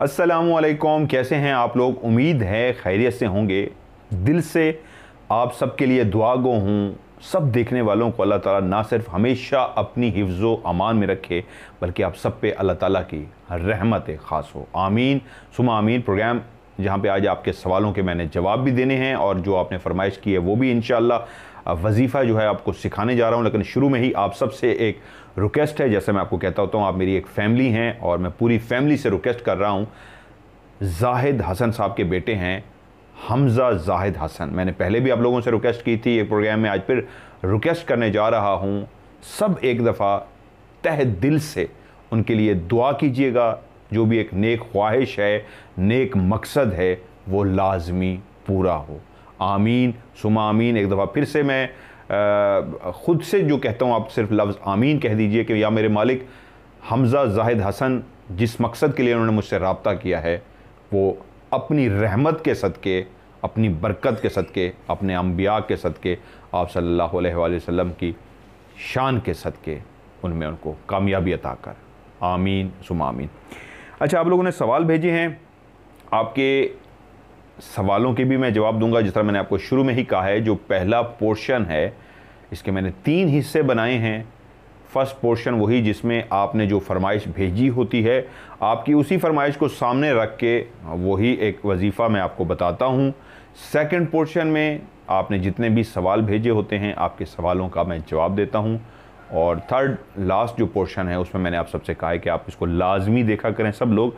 असलकुम कैसे हैं आप लोग उम्मीद है खैरियत से होंगे दिल से आप सबके लिए दुआ गो हूँ सब देखने वालों को अल्लाह ताला ना सिर्फ हमेशा अपनी हिफ्ज़ो अमान में रखे बल्कि आप सब पे अल्लाह ताला की रहमत ख़ास हो आमीन सुम आमीन प्रोग्राम जहाँ पे आज आपके सवालों के मैंने जवाब भी देने हैं और जो आपने फरमाइश की है वो भी इन वजीफ़ा जो है आपको सिखाने जा रहा हूँ लेकिन शुरू में ही आप सबसे एक रिक्वेस्ट है जैसे मैं आपको कहता होता हूँ आप मेरी एक फैमिली हैं और मैं पूरी फैमिली से रिक्वेस्ट कर रहा हूँ जाहिद हसन साहब के बेटे हैं हमज़ा जाहिद हसन मैंने पहले भी आप लोगों से रिक्वेस्ट की थी एक प्रोग्राम में आज फिर रिक्वेस्ट करने जा रहा हूँ सब एक दफ़ा तह दिल से उनके लिए दुआ कीजिएगा जो भी एक नेक ख्वाहिश है नेक मकसद है वो लाजमी पूरा हो आमीन सुमा आमीन एक दफ़ा फिर से मैं ख़ुद से जो कहता हूँ आप सिर्फ लफ्ज़ आमीन कह दीजिए कि या मेरे मालिक हमज़ा जाहिद हसन जिस मकसद के लिए उन्होंने मुझसे रबता किया है वो अपनी रहमत के सदक़े अपनी बरकत के सदक़े अपने अम्बिया के सदक़े आप सल्लल्लाहु अलैहि वसल्लम की शान के सदक़े उनमें उनको कामयाबी अता कर आमीन सुम आमीन अच्छा आप लोगों ने सवाल भेजे हैं आपके सवालों के भी मैं जवाब दूंगा जिस तरह मैंने आपको शुरू में ही कहा है जो पहला पोर्शन है इसके मैंने तीन हिस्से बनाए हैं फर्स्ट पोर्शन वही जिसमें आपने जो फरमाइश भेजी होती है आपकी उसी फरमाइश को सामने रख के वही एक वजीफ़ा मैं आपको बताता हूँ सेकंड पोर्शन में आपने जितने भी सवाल भेजे होते हैं आपके सवालों का मैं जवाब देता हूँ और थर्ड लास्ट जो पोर्शन है उसमें मैंने आप सबसे कहा है कि आप इसको लाजमी देखा करें सब लोग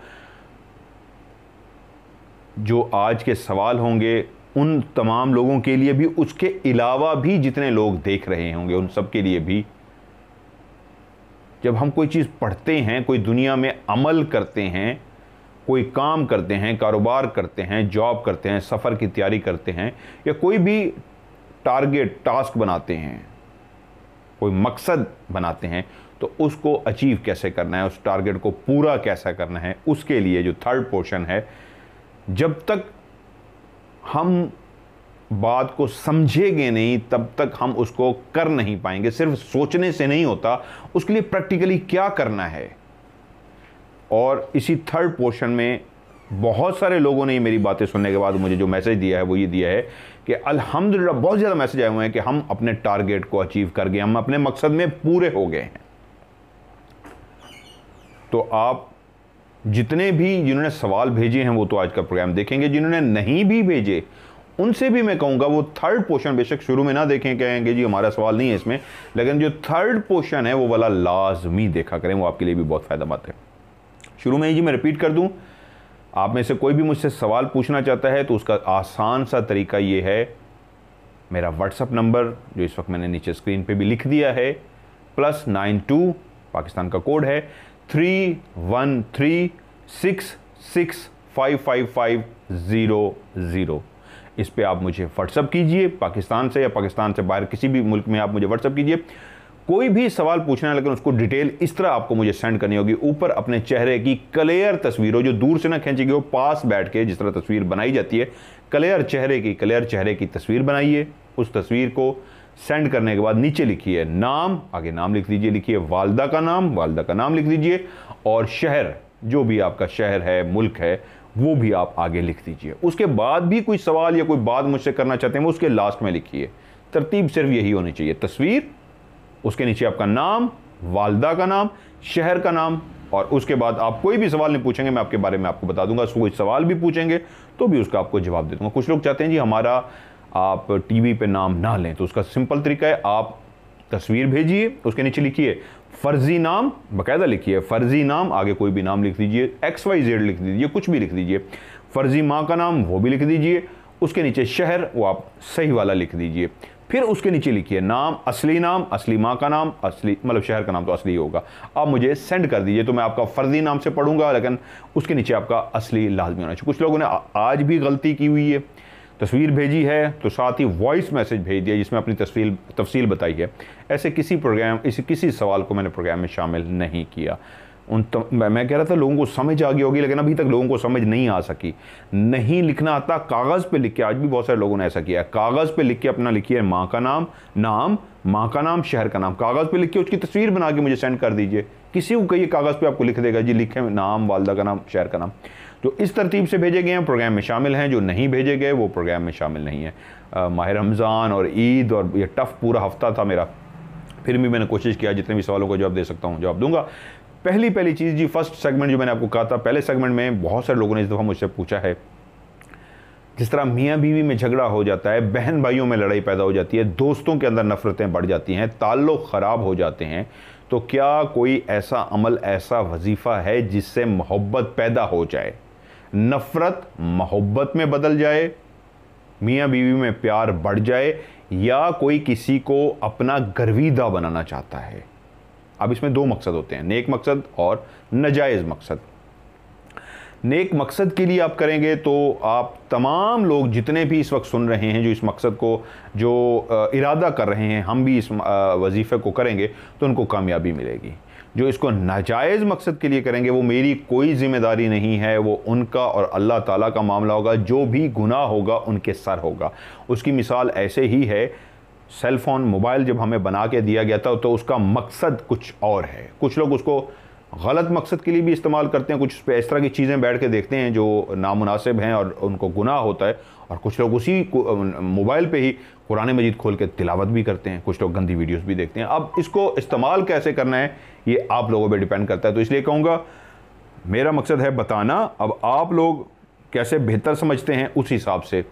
जो आज के सवाल होंगे उन तमाम लोगों के लिए भी उसके अलावा भी जितने लोग देख रहे होंगे उन सब के लिए भी जब हम कोई चीज़ पढ़ते हैं कोई दुनिया में अमल करते हैं कोई काम करते हैं कारोबार करते हैं जॉब करते हैं सफ़र की तैयारी करते हैं या कोई भी टारगेट टास्क बनाते हैं कोई मकसद बनाते हैं तो उसको अचीव कैसे करना है उस टारगेट को पूरा कैसा करना है उसके लिए जो थर्ड पोर्शन है जब तक हम बात को समझेंगे नहीं तब तक हम उसको कर नहीं पाएंगे सिर्फ सोचने से नहीं होता उसके लिए प्रैक्टिकली क्या करना है और इसी थर्ड पोर्शन में बहुत सारे लोगों ने मेरी बातें सुनने के बाद मुझे जो मैसेज दिया है वो ये दिया है कि अल्हम्दुलिल्लाह बहुत ज़्यादा मैसेज आए हुए हैं कि हम अपने टारगेट को अचीव कर गए हम अपने मकसद में पूरे हो गए हैं तो आप जितने भी जिन्होंने सवाल भेजे हैं वो तो आज का प्रोग्राम देखेंगे जिन्होंने नहीं भी भेजे उनसे भी मैं कहूँगा वो थर्ड पोर्शन बेशक शुरू में ना देखें कहेंगे जी हमारा सवाल नहीं है इसमें लेकिन जो थर्ड पोर्शन है वो वाला लाजमी देखा करें वो आपके लिए भी बहुत मंद है शुरू में ही जी मैं रिपीट कर दूँ आप में से कोई भी मुझसे सवाल पूछना चाहता है तो उसका आसान सा तरीका ये है मेरा व्हाट्सअप नंबर जो इस वक्त मैंने नीचे स्क्रीन पर भी लिख दिया है प्लस नाइन टू पाकिस्तान का कोड है three one three six six five five five zero zero इस पर आप मुझे व्हाट्सअप कीजिए पाकिस्तान से या पाकिस्तान से बाहर किसी भी मुल्क में आप मुझे व्हाट्सअप कीजिए कोई भी सवाल पूछना है लेकिन उसको डिटेल इस तरह आपको मुझे सेंड करनी होगी ऊपर अपने चेहरे की क्लियर तस्वीर हो जो दूर से ना खींची गई हो पास बैठ के जिस तरह तस्वीर बनाई जाती है क्लियर चेहरे की क्लियर चेहरे की तस्वीर बनाइए उस तस्वीर को सेंड करने के बाद नीचे लिखिए नाम आगे नाम लिख दीजिए लिखिए वालदा का नाम वालदा का नाम लिख दीजिए और शहर जो भी आपका शहर है मुल्क है वो भी आप आगे लिख दीजिए उसके बाद भी कोई सवाल या कोई बात मुझसे करना चाहते हैं वो उसके लास्ट में लिखिए तरतीब सिर्फ यही होनी चाहिए तस्वीर उसके नीचे आपका नाम वालदा का नाम शहर का नाम और उसके बाद आप कोई भी सवाल नहीं पूछेंगे मैं आपके बारे में आपको बता दूंगा कोई सवाल भी पूछेंगे तो भी उसका आपको जवाब दे दूंगा कुछ लोग चाहते हैं जी हमारा आप टीवी पे नाम ना लें तो उसका सिंपल तरीका है आप तस्वीर भेजिए उसके नीचे लिखिए फर्जी नाम बाकायदा लिखिए फर्जी नाम आगे कोई भी नाम लिख दीजिए एक्स वाई जेड लिख दीजिए कुछ भी लिख दीजिए फर्जी माँ का नाम वो भी लिख दीजिए उसके नीचे शहर वो आप सही वाला लिख दीजिए फिर उसके नीचे लिखिए नाम असली नाम असली माँ का नाम असली मतलब शहर का नाम तो असली होगा आप मुझे सेंड कर दीजिए तो मैं आपका फ़र्जी नाम से पढ़ूंगा लेकिन उसके नीचे आपका असली लाजमी होना चाहिए कुछ लोगों ने आज भी गलती की हुई है तस्वीर भेजी है तो साथ ही वॉइस मैसेज भेज दिया जिसमें अपनी तस्वीर तफसील बताई है ऐसे किसी प्रोग्राम इस किसी सवाल को मैंने प्रोग्राम में शामिल नहीं किया उन तो, मैं कह रहा था लोगों को समझ आ गई होगी लेकिन अभी तक लोगों को समझ नहीं आ सकी नहीं लिखना आता कागज़ पे लिख के आज भी बहुत सारे लोगों ने ऐसा किया है कागज़ पे लिख के अपना लिखिए माँ का नाम नाम माँ का नाम शहर का नाम कागज़ पे लिख के उसकी तस्वीर बना के मुझे सेंड कर दीजिए किसी को कहिए कागज़ पे आपको लिख देगा जी लिखे नाम वालदा का नाम शहर का नाम जो तो इस तरतीब से भेजे गए हैं प्रोग्राम में शामिल हैं जो नहीं भेजे गए वो प्रोग्राम में शामिल नहीं है माह रमज़ान और ईद और ये टफ़ पूरा हफ्ता था मेरा फिर भी मैंने कोशिश किया जितने भी सवालों को जवाब दे सकता हूँ जवाब दूंगा पहली पहली चीज़ जी फर्स्ट सेगमेंट जो मैंने आपको कहा था पहले सेगमेंट में बहुत सारे लोगों ने इस दफ़ा मुझसे पूछा है जिस तरह मियाँ बीवी में झगड़ा हो जाता है बहन भाइयों में लड़ाई पैदा हो जाती है दोस्तों के अंदर नफ़रतें बढ़ जाती हैं ताल्लुक़ ख़राब हो जाते हैं तो क्या कोई ऐसा अमल ऐसा वजीफ़ा है जिससे मोहब्बत पैदा हो जाए नफ़रत मोहब्बत में बदल जाए मियाँ बीवी में प्यार बढ़ जाए या कोई किसी को अपना गर्वीदा बनाना चाहता है अब इसमें दो मकसद होते हैं नेक मकसद और नजायज़ मकसद नेक मकसद के लिए आप करेंगे तो आप तमाम लोग जितने भी इस वक्त सुन रहे हैं जो इस मकसद को जो इरादा कर रहे हैं हम भी इस वजीफ़े को करेंगे तो उनको कामयाबी मिलेगी जो इसको नाजायज़ मकसद के लिए करेंगे वो मेरी कोई ज़िम्मेदारी नहीं है वो उनका और अल्लाह ताला का मामला होगा जो भी गुनाह होगा उनके सर होगा उसकी मिसाल ऐसे ही है सेल फ़ोन मोबाइल जब हमें बना के दिया गया था तो उसका मकसद कुछ और है कुछ लोग उसको गलत मकसद के लिए भी इस्तेमाल करते हैं कुछ उस पर इस तरह की चीज़ें बैठ के देखते हैं जो नामनासिब हैं और उनको गुनाह होता है और कुछ लोग उसी मोबाइल पे ही कुरान मजीद खोल के तिलावत भी करते हैं कुछ लोग गंदी वीडियोस भी देखते हैं अब इसको इस्तेमाल कैसे करना है ये आप लोगों पे डिपेंड करता है तो इसलिए कहूँगा मेरा मकसद है बताना अब आप लोग कैसे बेहतर समझते हैं उस हिसाब से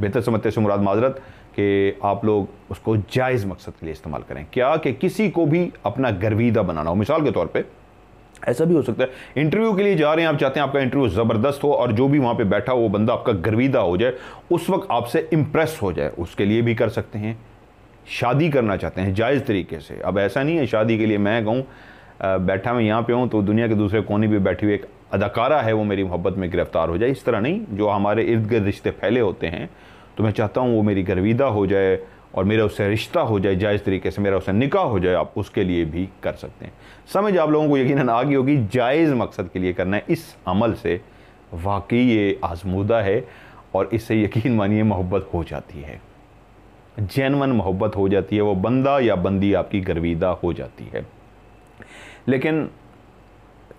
बेहतर समझते से मुराद माजरत कि आप लोग उसको जायज़ मकसद के लिए इस्तेमाल करें क्या कि किसी को भी अपना गर्वीदा बनाना हो मिसाल के तौर पर ऐसा भी हो सकता है इंटरव्यू के लिए जा रहे हैं आप चाहते हैं आपका इंटरव्यू ज़बरदस्त हो और जो भी वहाँ पे बैठा वो बंदा आपका गर्विदा हो जाए उस वक्त आपसे इम्प्रेस हो जाए उसके लिए भी कर सकते हैं शादी करना चाहते हैं जायज़ तरीके से अब ऐसा नहीं है शादी के लिए मैं कहूँ बैठा मैं यहाँ पे हूँ तो दुनिया के दूसरे कोने पर बैठी हुई एक अदाकारा है वो मेरी मोहब्बत में गिरफ्तार हो जाए इस तरह नहीं जो हमारे इर्द गिर्द रिश्ते फैले होते हैं तो मैं चाहता हूँ वो मेरी गर्विदा हो जाए और मेरा उससे रिश्ता हो जाए जायज़ तरीके से मेरा उससे निकाह हो जाए आप उसके लिए भी कर सकते हैं समझ आप लोगों को यकीन आ गई होगी जायज़ मकसद के लिए करना है इस अमल से वाकई ये आजमूदा है और इससे यकीन मानिए मोहब्बत हो जाती है जैनवन मोहब्बत हो जाती है वो बंदा या बंदी आपकी गर्विदा हो जाती है लेकिन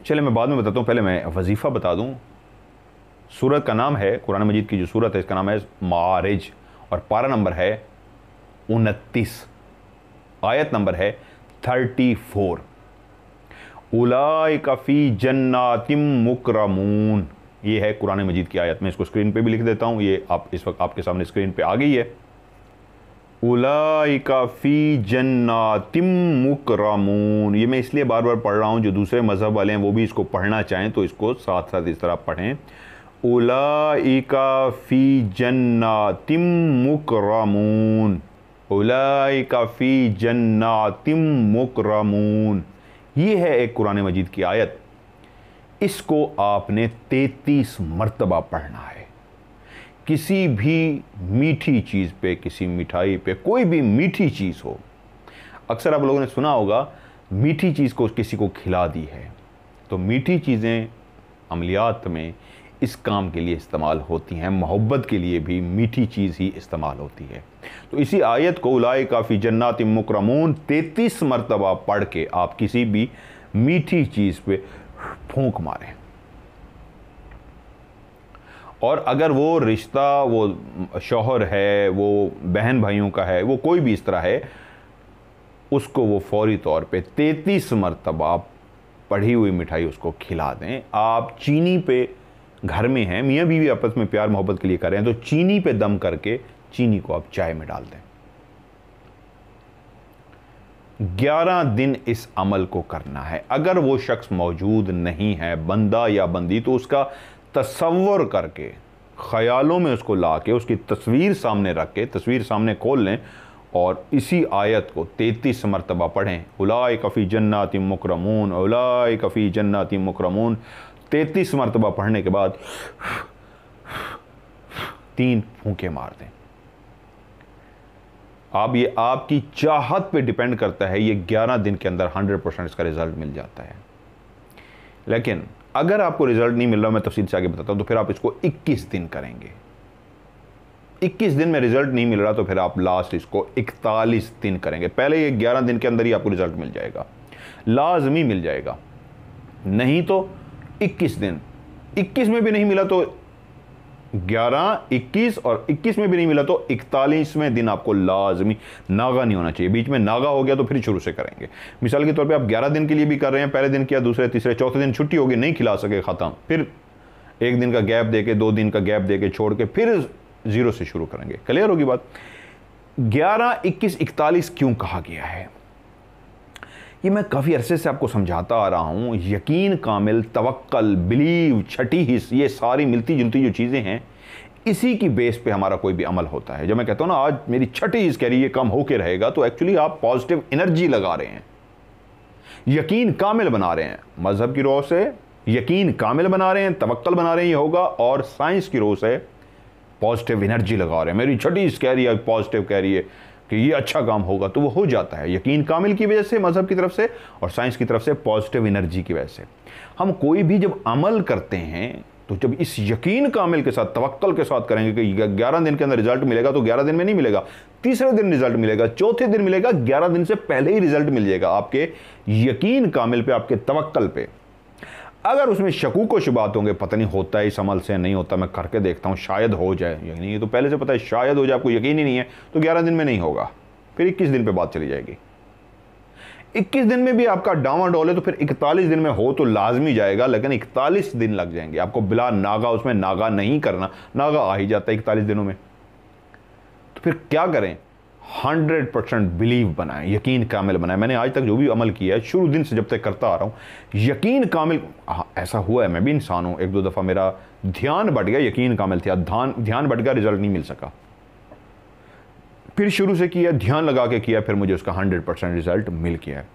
चले मैं बाद में बताता हूँ पहले मैं वजीफ़ा बता दूँ सूरत का नाम है कुरान मजीद की जो सूरत है इसका नाम है मारिज और पारा नंबर है उनतीस आयत नंबर है थर्टी फोर उलाय कफ़ी जन्नातिम मुक्रमून ये है कुरान मजीद की आयत मैं इसको स्क्रीन पे भी लिख देता हूं ये आप इस वक्त आपके सामने स्क्रीन पे आ गई है उलाय कफी जन्नातिम मुक्रमून ये मैं इसलिए बार बार पढ़ रहा हूं जो दूसरे मज़हब वाले हैं वो भी इसको पढ़ना चाहें तो इसको साथ साथ इस तरह पढ़ें उलाय कफी जन्नातिम मुक्रमून उलाई काफ़ी जन्नातिम मुकरमून ये है एक कुरान मजीद की आयत इसको आपने तैतीस मरतबा पढ़ना है किसी भी मीठी चीज़ पे किसी मिठाई पे कोई भी मीठी चीज़ हो अक्सर आप लोगों ने सुना होगा मीठी चीज़ को किसी को खिला दी है तो मीठी चीज़ें अमलियात में इस काम के लिए इस्तेमाल होती हैं मोहब्बत के लिए भी मीठी चीज़ ही इस्तेमाल होती है तो इसी आयत को उलाए काफ़ी जन्नात मुकरमून तैतीस मरतबा पढ़ के आप किसी भी मीठी चीज़ पे फूंक मारें और अगर वो रिश्ता वो शोहर है वो बहन भाइयों का है वो कोई भी इस तरह है उसको वो फौरी तौर पे तैतीस मरतबा पढ़ी हुई मिठाई उसको खिला दें आप चीनी पे घर में हैं मियाँ बीवी आपस में प्यार मोहब्बत के लिए कर रहे हैं तो चीनी पे दम करके चीनी को आप चाय में डाल दें ग्यारह दिन इस अमल को करना है अगर वो शख्स मौजूद नहीं है बंदा या बंदी तो उसका तस्वर करके ख्यालों में उसको ला के उसकी तस्वीर सामने रख के तस्वीर सामने खोल लें और इसी आयत को तैतीस मरतबा पढ़ें उलाए कफ़ी जन्नाति मुकरमून उलाए कफ़ी जन्नाति मुकरमून तैतीस मरतबा पढ़ने के बाद तीन फूके मार दें आप ये आपकी चाहत पे डिपेंड करता है ये 11 दिन के अंदर 100 परसेंट इसका रिजल्ट मिल जाता है लेकिन अगर आपको रिजल्ट नहीं मिल रहा मैं तफसील से आगे बताता हूं तो फिर आप इसको 21 दिन करेंगे 21 दिन में रिजल्ट नहीं मिल रहा तो फिर आप लास्ट इसको 41 दिन करेंगे पहले ये 11 दिन के अंदर ही आपको रिजल्ट मिल जाएगा लाजमी मिल जाएगा नहीं तो इक्कीस दिन इक्कीस में भी नहीं मिला तो ग्यारह इक्कीस और इक्कीस में भी नहीं मिला तो इकतालीसवें दिन आपको लाजमी नागा नहीं होना चाहिए बीच में नागा हो गया तो फिर शुरू से करेंगे मिसाल के तौर पे आप ग्यारह दिन के लिए भी कर रहे हैं पहले दिन किया दूसरे तीसरे चौथे दिन छुट्टी होगी नहीं खिला सके ख़त्म फिर एक दिन का गैप दे के दो दिन का गैप दे के छोड़ के फिर ज़ीरो से शुरू करेंगे क्लियर होगी बात ग्यारह इक्कीस इकतालीस क्यों कहा गया है ये मैं काफ़ी अरसे से आपको समझाता आ रहा हूँ यकीन कामिल तवक्ल बिलीव छठी हिस्स ये सारी मिलती जुलती जो चीज़ें हैं इसी की बेस पे हमारा कोई भी अमल होता है जब मैं कहता हूँ ना आज मेरी छठी हिस्स कह रही है कम होके रहेगा तो एक्चुअली आप पॉजिटिव एनर्जी लगा रहे हैं यकीन कामिल बना रहे हैं मज़हब की रोह से यकीन कामिल बना रहे हैं तवक्ल बना रहे हैं ये होगा और साइंस की रोह से पॉजिटिव एनर्जी लगा रहे हैं मेरी छठी हिस्स कह रही है पॉजिटिव कह रही है कि ये अच्छा काम होगा तो वो हो जाता है यकीन कामिल की वजह से मज़हब की तरफ से और साइंस की तरफ से पॉजिटिव एनर्जी की वजह से हम कोई भी जब अमल करते हैं तो जब इस यकीन कामिल के साथ तवक्ल के साथ करेंगे कि ग्यारह दिन के अंदर रिजल्ट मिलेगा तो ग्यारह दिन में नहीं मिलेगा तीसरे दिन रिजल्ट मिलेगा चौथे दिन मिलेगा ग्यारह दिन से पहले ही रिजल्ट मिल जाएगा आपके यकीन कामिल पे आपके तवक्ल पे अगर उसमें शकूक व शुबात होंगे पता नहीं होता है इस अमल से नहीं होता मैं करके देखता हूँ शायद हो जाए यही ये तो पहले से पता है शायद हो जाए आपको यकीन ही नहीं है तो ग्यारह दिन में नहीं होगा फिर इक्कीस दिन पर बात चली जाएगी इक्कीस दिन में भी आपका डावा डोल है तो फिर इकतालीस दिन में हो तो लाजमी जाएगा लेकिन इकतालीस दिन लग जाएंगे आपको बिला नागा उसमें नागा नहीं करना नागा आ ही जाता है इकतालीस दिनों में तो फिर क्या करें हंड्रेड परसेंट बिलीव बनाएं यकीन कामिल बनाएं मैंने आज तक जो भी अमल किया है शुरू दिन से जब तक करता आ रहा हूँ यकीन कामिल हाँ, ऐसा हुआ है मैं भी इंसान हूँ एक दो दफ़ा मेरा ध्यान बट गया यकीन कामिल था ध्यान ध्यान बट गया रिजल्ट नहीं मिल सका फिर शुरू से किया ध्यान लगा के किया फिर मुझे उसका हंड्रेड परसेंट रिजल्ट मिल गया है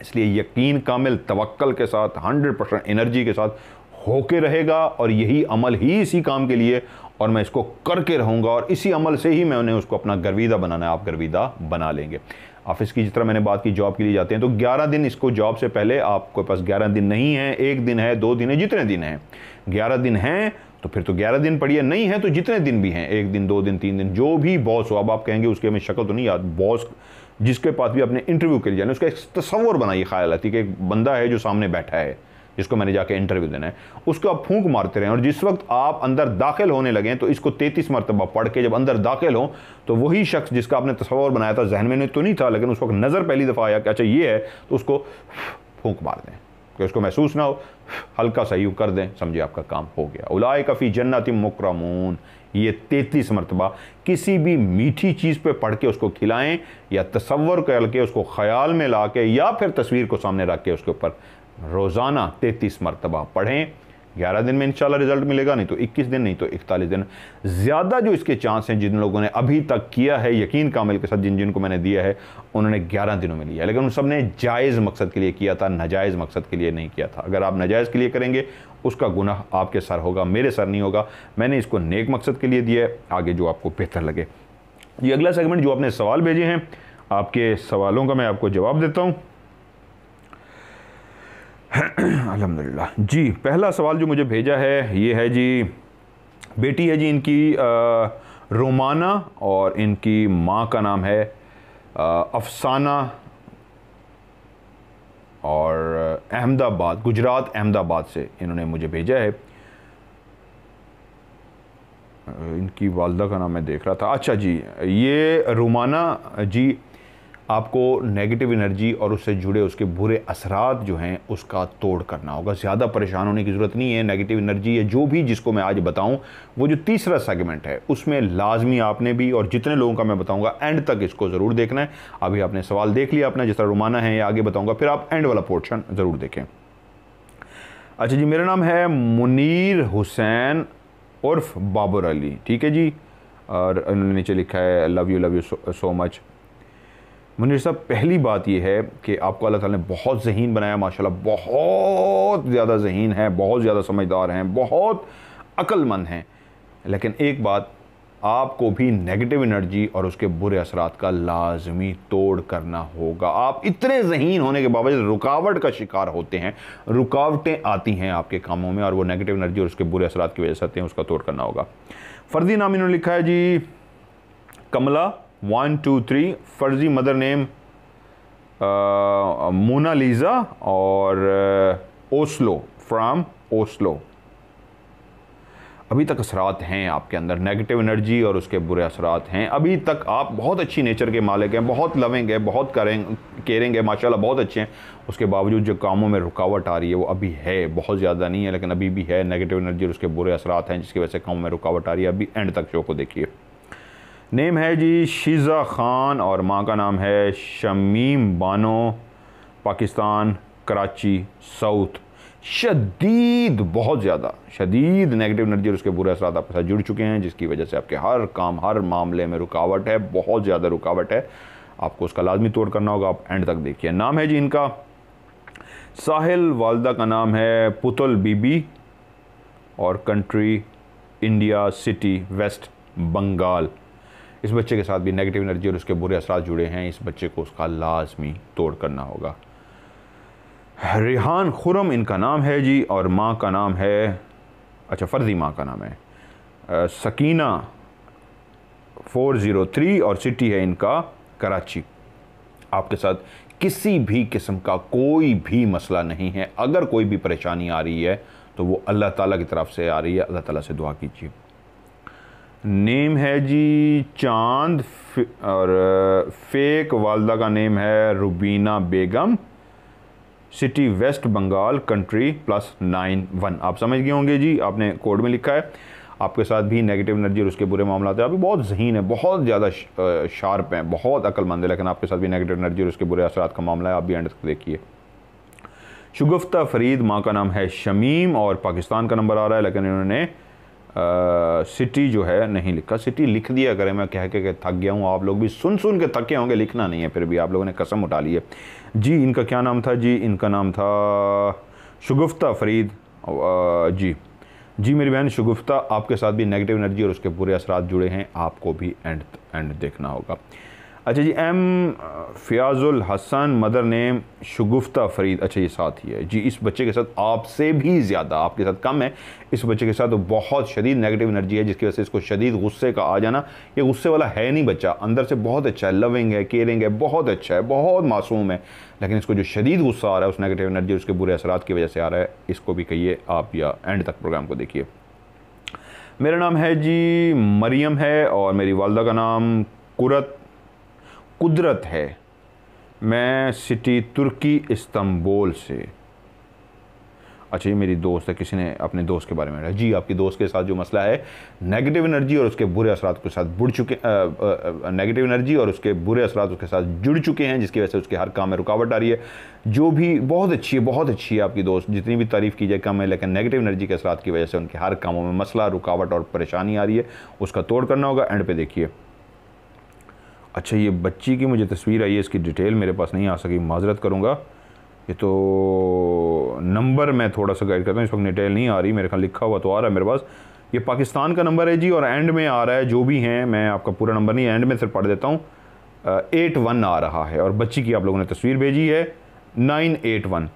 इसलिए यकीन कामिल तवक्ल के साथ हंड्रेड परसेंट एनर्जी के साथ होके रहेगा और यही अमल ही इसी काम के लिए और मैं इसको करके रहूँगा और इसी अमल से ही मैं उन्हें उसको अपना गर्विदा बनाना है आप गर्विदा बना लेंगे ऑफिस की जिस तरह मैंने बात की जॉब के लिए जाते हैं तो 11 दिन इसको जॉब से पहले आपके पास 11 दिन नहीं है एक दिन है दो दिन है जितने दिन हैं 11 दिन हैं तो फिर तो 11 दिन पढ़िए नहीं है तो जितने दिन भी हैं एक दिन दो दिन तीन दिन जो भी बॉस हो अब आप कहेंगे उसके हमें शक्ल तो नहीं याद बॉस जिसके पास भी अपने इंटरव्यू के लिए जाना उसका एक तस्वर बनाइए ख्याल आती कि एक बंदा है जो सामने बैठा है जिसको मैंने जाके इंटरव्यू देना है उसको आप फूंक मारते रहें और जिस वक्त आप अंदर दाखिल होने लगे तो इसको तैतीस मरतबा पढ़ के जब अंदर दाखिल हों तो वही शख्स जिसका आपने तस्वर बनाया था जहन में तो नहीं था लेकिन उस वक्त नज़र पहली दफ़ा आया कि अच्छा ये है तो उसको फूंक मार दें कि उसको महसूस ना हो हल्का सा यूँ कर दें समझे आपका काम हो गया उलाए कफ़ी जन्नति मुक्रमून ये तैतीस मरतबा किसी भी मीठी चीज़ पे पढ़ के उसको खिलाएं या तस्वर करके उसको ख्याल में ला के या फिर तस्वीर को सामने रख के उसके ऊपर रोज़ाना तैतीस मरतबा पढ़ें 11 दिन में इंशाल्लाह रिजल्ट मिलेगा नहीं तो 21 दिन नहीं तो 41 दिन ज़्यादा जो इसके चांस हैं जिन लोगों ने अभी तक किया है यकीन कामिल के साथ जिन जिनको मैंने दिया है उन्होंने 11 दिनों में लिया लेकिन उन सब ने जायज़ मकसद के लिए किया था नाजायज़ मकसद के लिए नहीं किया था अगर आप नाजायज़ के लिए करेंगे उसका गुनाह आपके सर होगा मेरे सर नहीं होगा मैंने इसको नेक मकसद के लिए दिया है आगे जो आपको बेहतर लगे ये अगला सेगमेंट जो आपने सवाल भेजे हैं आपके सवालों का मैं आपको जवाब देता हूँ अलहमदिल्ला जी पहला सवाल जो मुझे भेजा है ये है जी बेटी है जी इनकी आ, रोमाना और इनकी माँ का नाम है अफसाना और अहमदाबाद गुजरात अहमदाबाद से इन्होंने मुझे भेजा है इनकी वालदा का नाम मैं देख रहा था अच्छा जी ये रोमाना जी आपको नेगेटिव एनर्जी और उससे जुड़े उसके बुरे असरात जो हैं उसका तोड़ करना होगा ज़्यादा परेशान होने की ज़रूरत नहीं है नेगेटिव एनर्जी या जो भी जिसको मैं आज बताऊं वो जो तीसरा सेगमेंट है उसमें लाजमी आपने भी और जितने लोगों का मैं बताऊंगा एंड तक इसको ज़रूर देखना है अभी आपने सवाल देख लिया अपना जिस तरह रुमाना है या आगे बताऊँगा फिर आप एंड वाला पोर्शन ज़रूर देखें अच्छा जी मेरा नाम है मुनीर हुसैन उर्फ बाबर अली ठीक है जी और उन्होंने नीचे लिखा है love you love you so much Munir साहब पहली बात यह है कि आपको अल्लाह ताला ने बहुत जहीन बनाया माशाल्लाह बहुत ज़्यादा जहीन है बहुत ज़्यादा समझदार हैं बहुत अक्लमंद हैं लेकिन एक बात आपको भी नेगेटिव एनर्जी और उसके बुरे असरात का लाजमी तोड़ करना होगा आप इतने जहीन होने के बावजूद रुकावट का शिकार होते हैं रुकावटें आती हैं आपके कामों में और वो नेगेटिव एनर्जी और उसके बुरे असरात की वजह से आते हैं उसका तोड़ करना होगा फर्जी नाम इन्होंने लिखा है जी कमला वन टू थ्री फर्जी मदर नेम मोना लीज़ा और ओस्लो फ्राम ओस्लो अभी तक असरात हैं आपके अंदर नेगेटिव एनर्जी और उसके बुरे असरात हैं अभी तक आप बहुत अच्छी नेचर के मालिक हैं बहुत लविंग है बहुत करें केयरिंग है माशाल्लाह बहुत अच्छे हैं उसके बावजूद जो कामों में रुकावट आ रही है वो अभी है बहुत ज़्यादा नहीं है लेकिन अभी भी है नेगेटिव एनर्जी और उसके बुरे असरात हैं जिसकी वजह से कामों में रुकावट आ रही है अभी एंड तक शो को देखिए नेम है जी शीज़ा ख़ान और माँ का नाम है शमीम बानो पाकिस्तान कराची साउथ शदीद बहुत ज़्यादा शदीद नेगेटिव एनर्जी और उसके बुरे असरात आपके साथ जुड़ चुके हैं जिसकी वजह से आपके हर काम हर मामले में रुकावट है बहुत ज़्यादा रुकावट है आपको उसका लाजमी तोड़ करना होगा आप एंड तक देखिए नाम है जी इनका साहिल वालदा का नाम है पुतल बीबी और country India city West Bengal इस बच्चे के साथ भी नेगेटिव एनर्जी और उसके बुरे असरा जुड़े हैं इस बच्चे को उसका लाजमी तोड़ करना होगा रिहान खुरम इनका नाम है जी और माँ का नाम है अच्छा फ़र्जी माँ का नाम है आ, सकीना 403 और सिटी है इनका कराची आपके साथ किसी भी किस्म का कोई भी मसला नहीं है अगर कोई भी परेशानी आ रही है तो वो अल्लाह ताला की तरफ से आ रही है अल्लाह ताला से दुआ कीजिए नेम है जी चांद और फेक वालदा का नेम है Rubina Begum city West Bengal country plus nine one आप समझ गए होंगे जी आपने कोड में लिखा है आपके साथ भी नेगेटिव एनर्जी और उसके बुरे मामला है आप बहुत जहीन है बहुत ज़्यादा शार्प हैं बहुत अक्लमंद है लेकिन आपके साथ भी नेगेटिव एनर्जी और उसके बुरे असर का मामला है आप भी एंड तक देखिए शुगफ्ता फरीद माँ का नाम है शमीम और पाकिस्तान का नंबर आ रहा है लेकिन इन्होंने सिटी जो है नहीं लिखा सिटी लिख दिया करें मैं कह के, के थक गया हूँ आप लोग भी सुन सुन के थके होंगे लिखना नहीं है फिर भी आप लोगों ने कसम उठा ली है जी इनका क्या नाम था जी इनका नाम था शगुफ्ता फरीद जी जी मेरी बहन शगुफ्ता आपके साथ भी नेगेटिव एनर्जी और उसके पूरे असरा जुड़े हैं आपको भी एंड एंड देखना होगा अच्छा जी M Fiyazul Hasan mother name Shagufta Farid अच्छा ये साथ ही है जी इस बच्चे के साथ आपसे भी ज़्यादा आपके साथ कम है इस बच्चे के साथ बहुत शदीद नेगेटिव एनर्जी है जिसकी वजह से इसको शदीद गुस्से का आ जाना ये गुस्से वाला है नहीं बच्चा अंदर से बहुत अच्छा है लविंग है केयरिंग है बहुत अच्छा है बहुत मासूम है लेकिन इसको जो शदीद गुस्सा आ रहा है उस नेगेटिव एनर्जी उसके बुरे असर की वजह से आ रहा है इसको भी कहिए आप या एंड तक प्रोग्राम को देखिए मेरा नाम है जी मरियम है और मेरी वालदा का नाम कुरत कुदरत है मैं सिटी तुर्की इस्तंबोल से अच्छा ये मेरी दोस्त है किसी ने अपने दोस्त के बारे में जी आपकी दोस्त के साथ जो मसला है नेगेटिव एनर्जी और उसके बुरे असरा के साथ बुड़ चुके नेगेटिव एनर्जी और उसके बुरे असरा उसके साथ जुड़ चुके हैं जिसकी वजह से उसके हर काम में रुकावट आ रही है जो भी बहुत अच्छी है बहुत अच्छी है आपकी दोस्त जितनी भी तारीफ़ की जाए कम है लेकिन नेगेटिव एनर्जी के असरा की वजह से उनके हर कामों में मसला रुकावट और परेशानी आ रही है उसका तोड़ करना होगा एंड पे देखिए अच्छा ये बच्ची की मुझे तस्वीर आई है इसकी डिटेल मेरे पास नहीं आ सकी माजरत करूँगा ये तो नंबर मैं थोड़ा सा गाइड करता हूँ इस वक्त डिटेल नहीं आ रही मेरे ख्याल लिखा हुआ तो आ रहा है मेरे पास ये पाकिस्तान का नंबर है जी और एंड में आ रहा है जो भी हैं मैं आपका पूरा नंबर नहीं एंड में सिर्फ पढ़ देता हूँ एट वन आ रहा है और बच्ची की आप लोगों ने तस्वीर भेजी है नाइन एट वन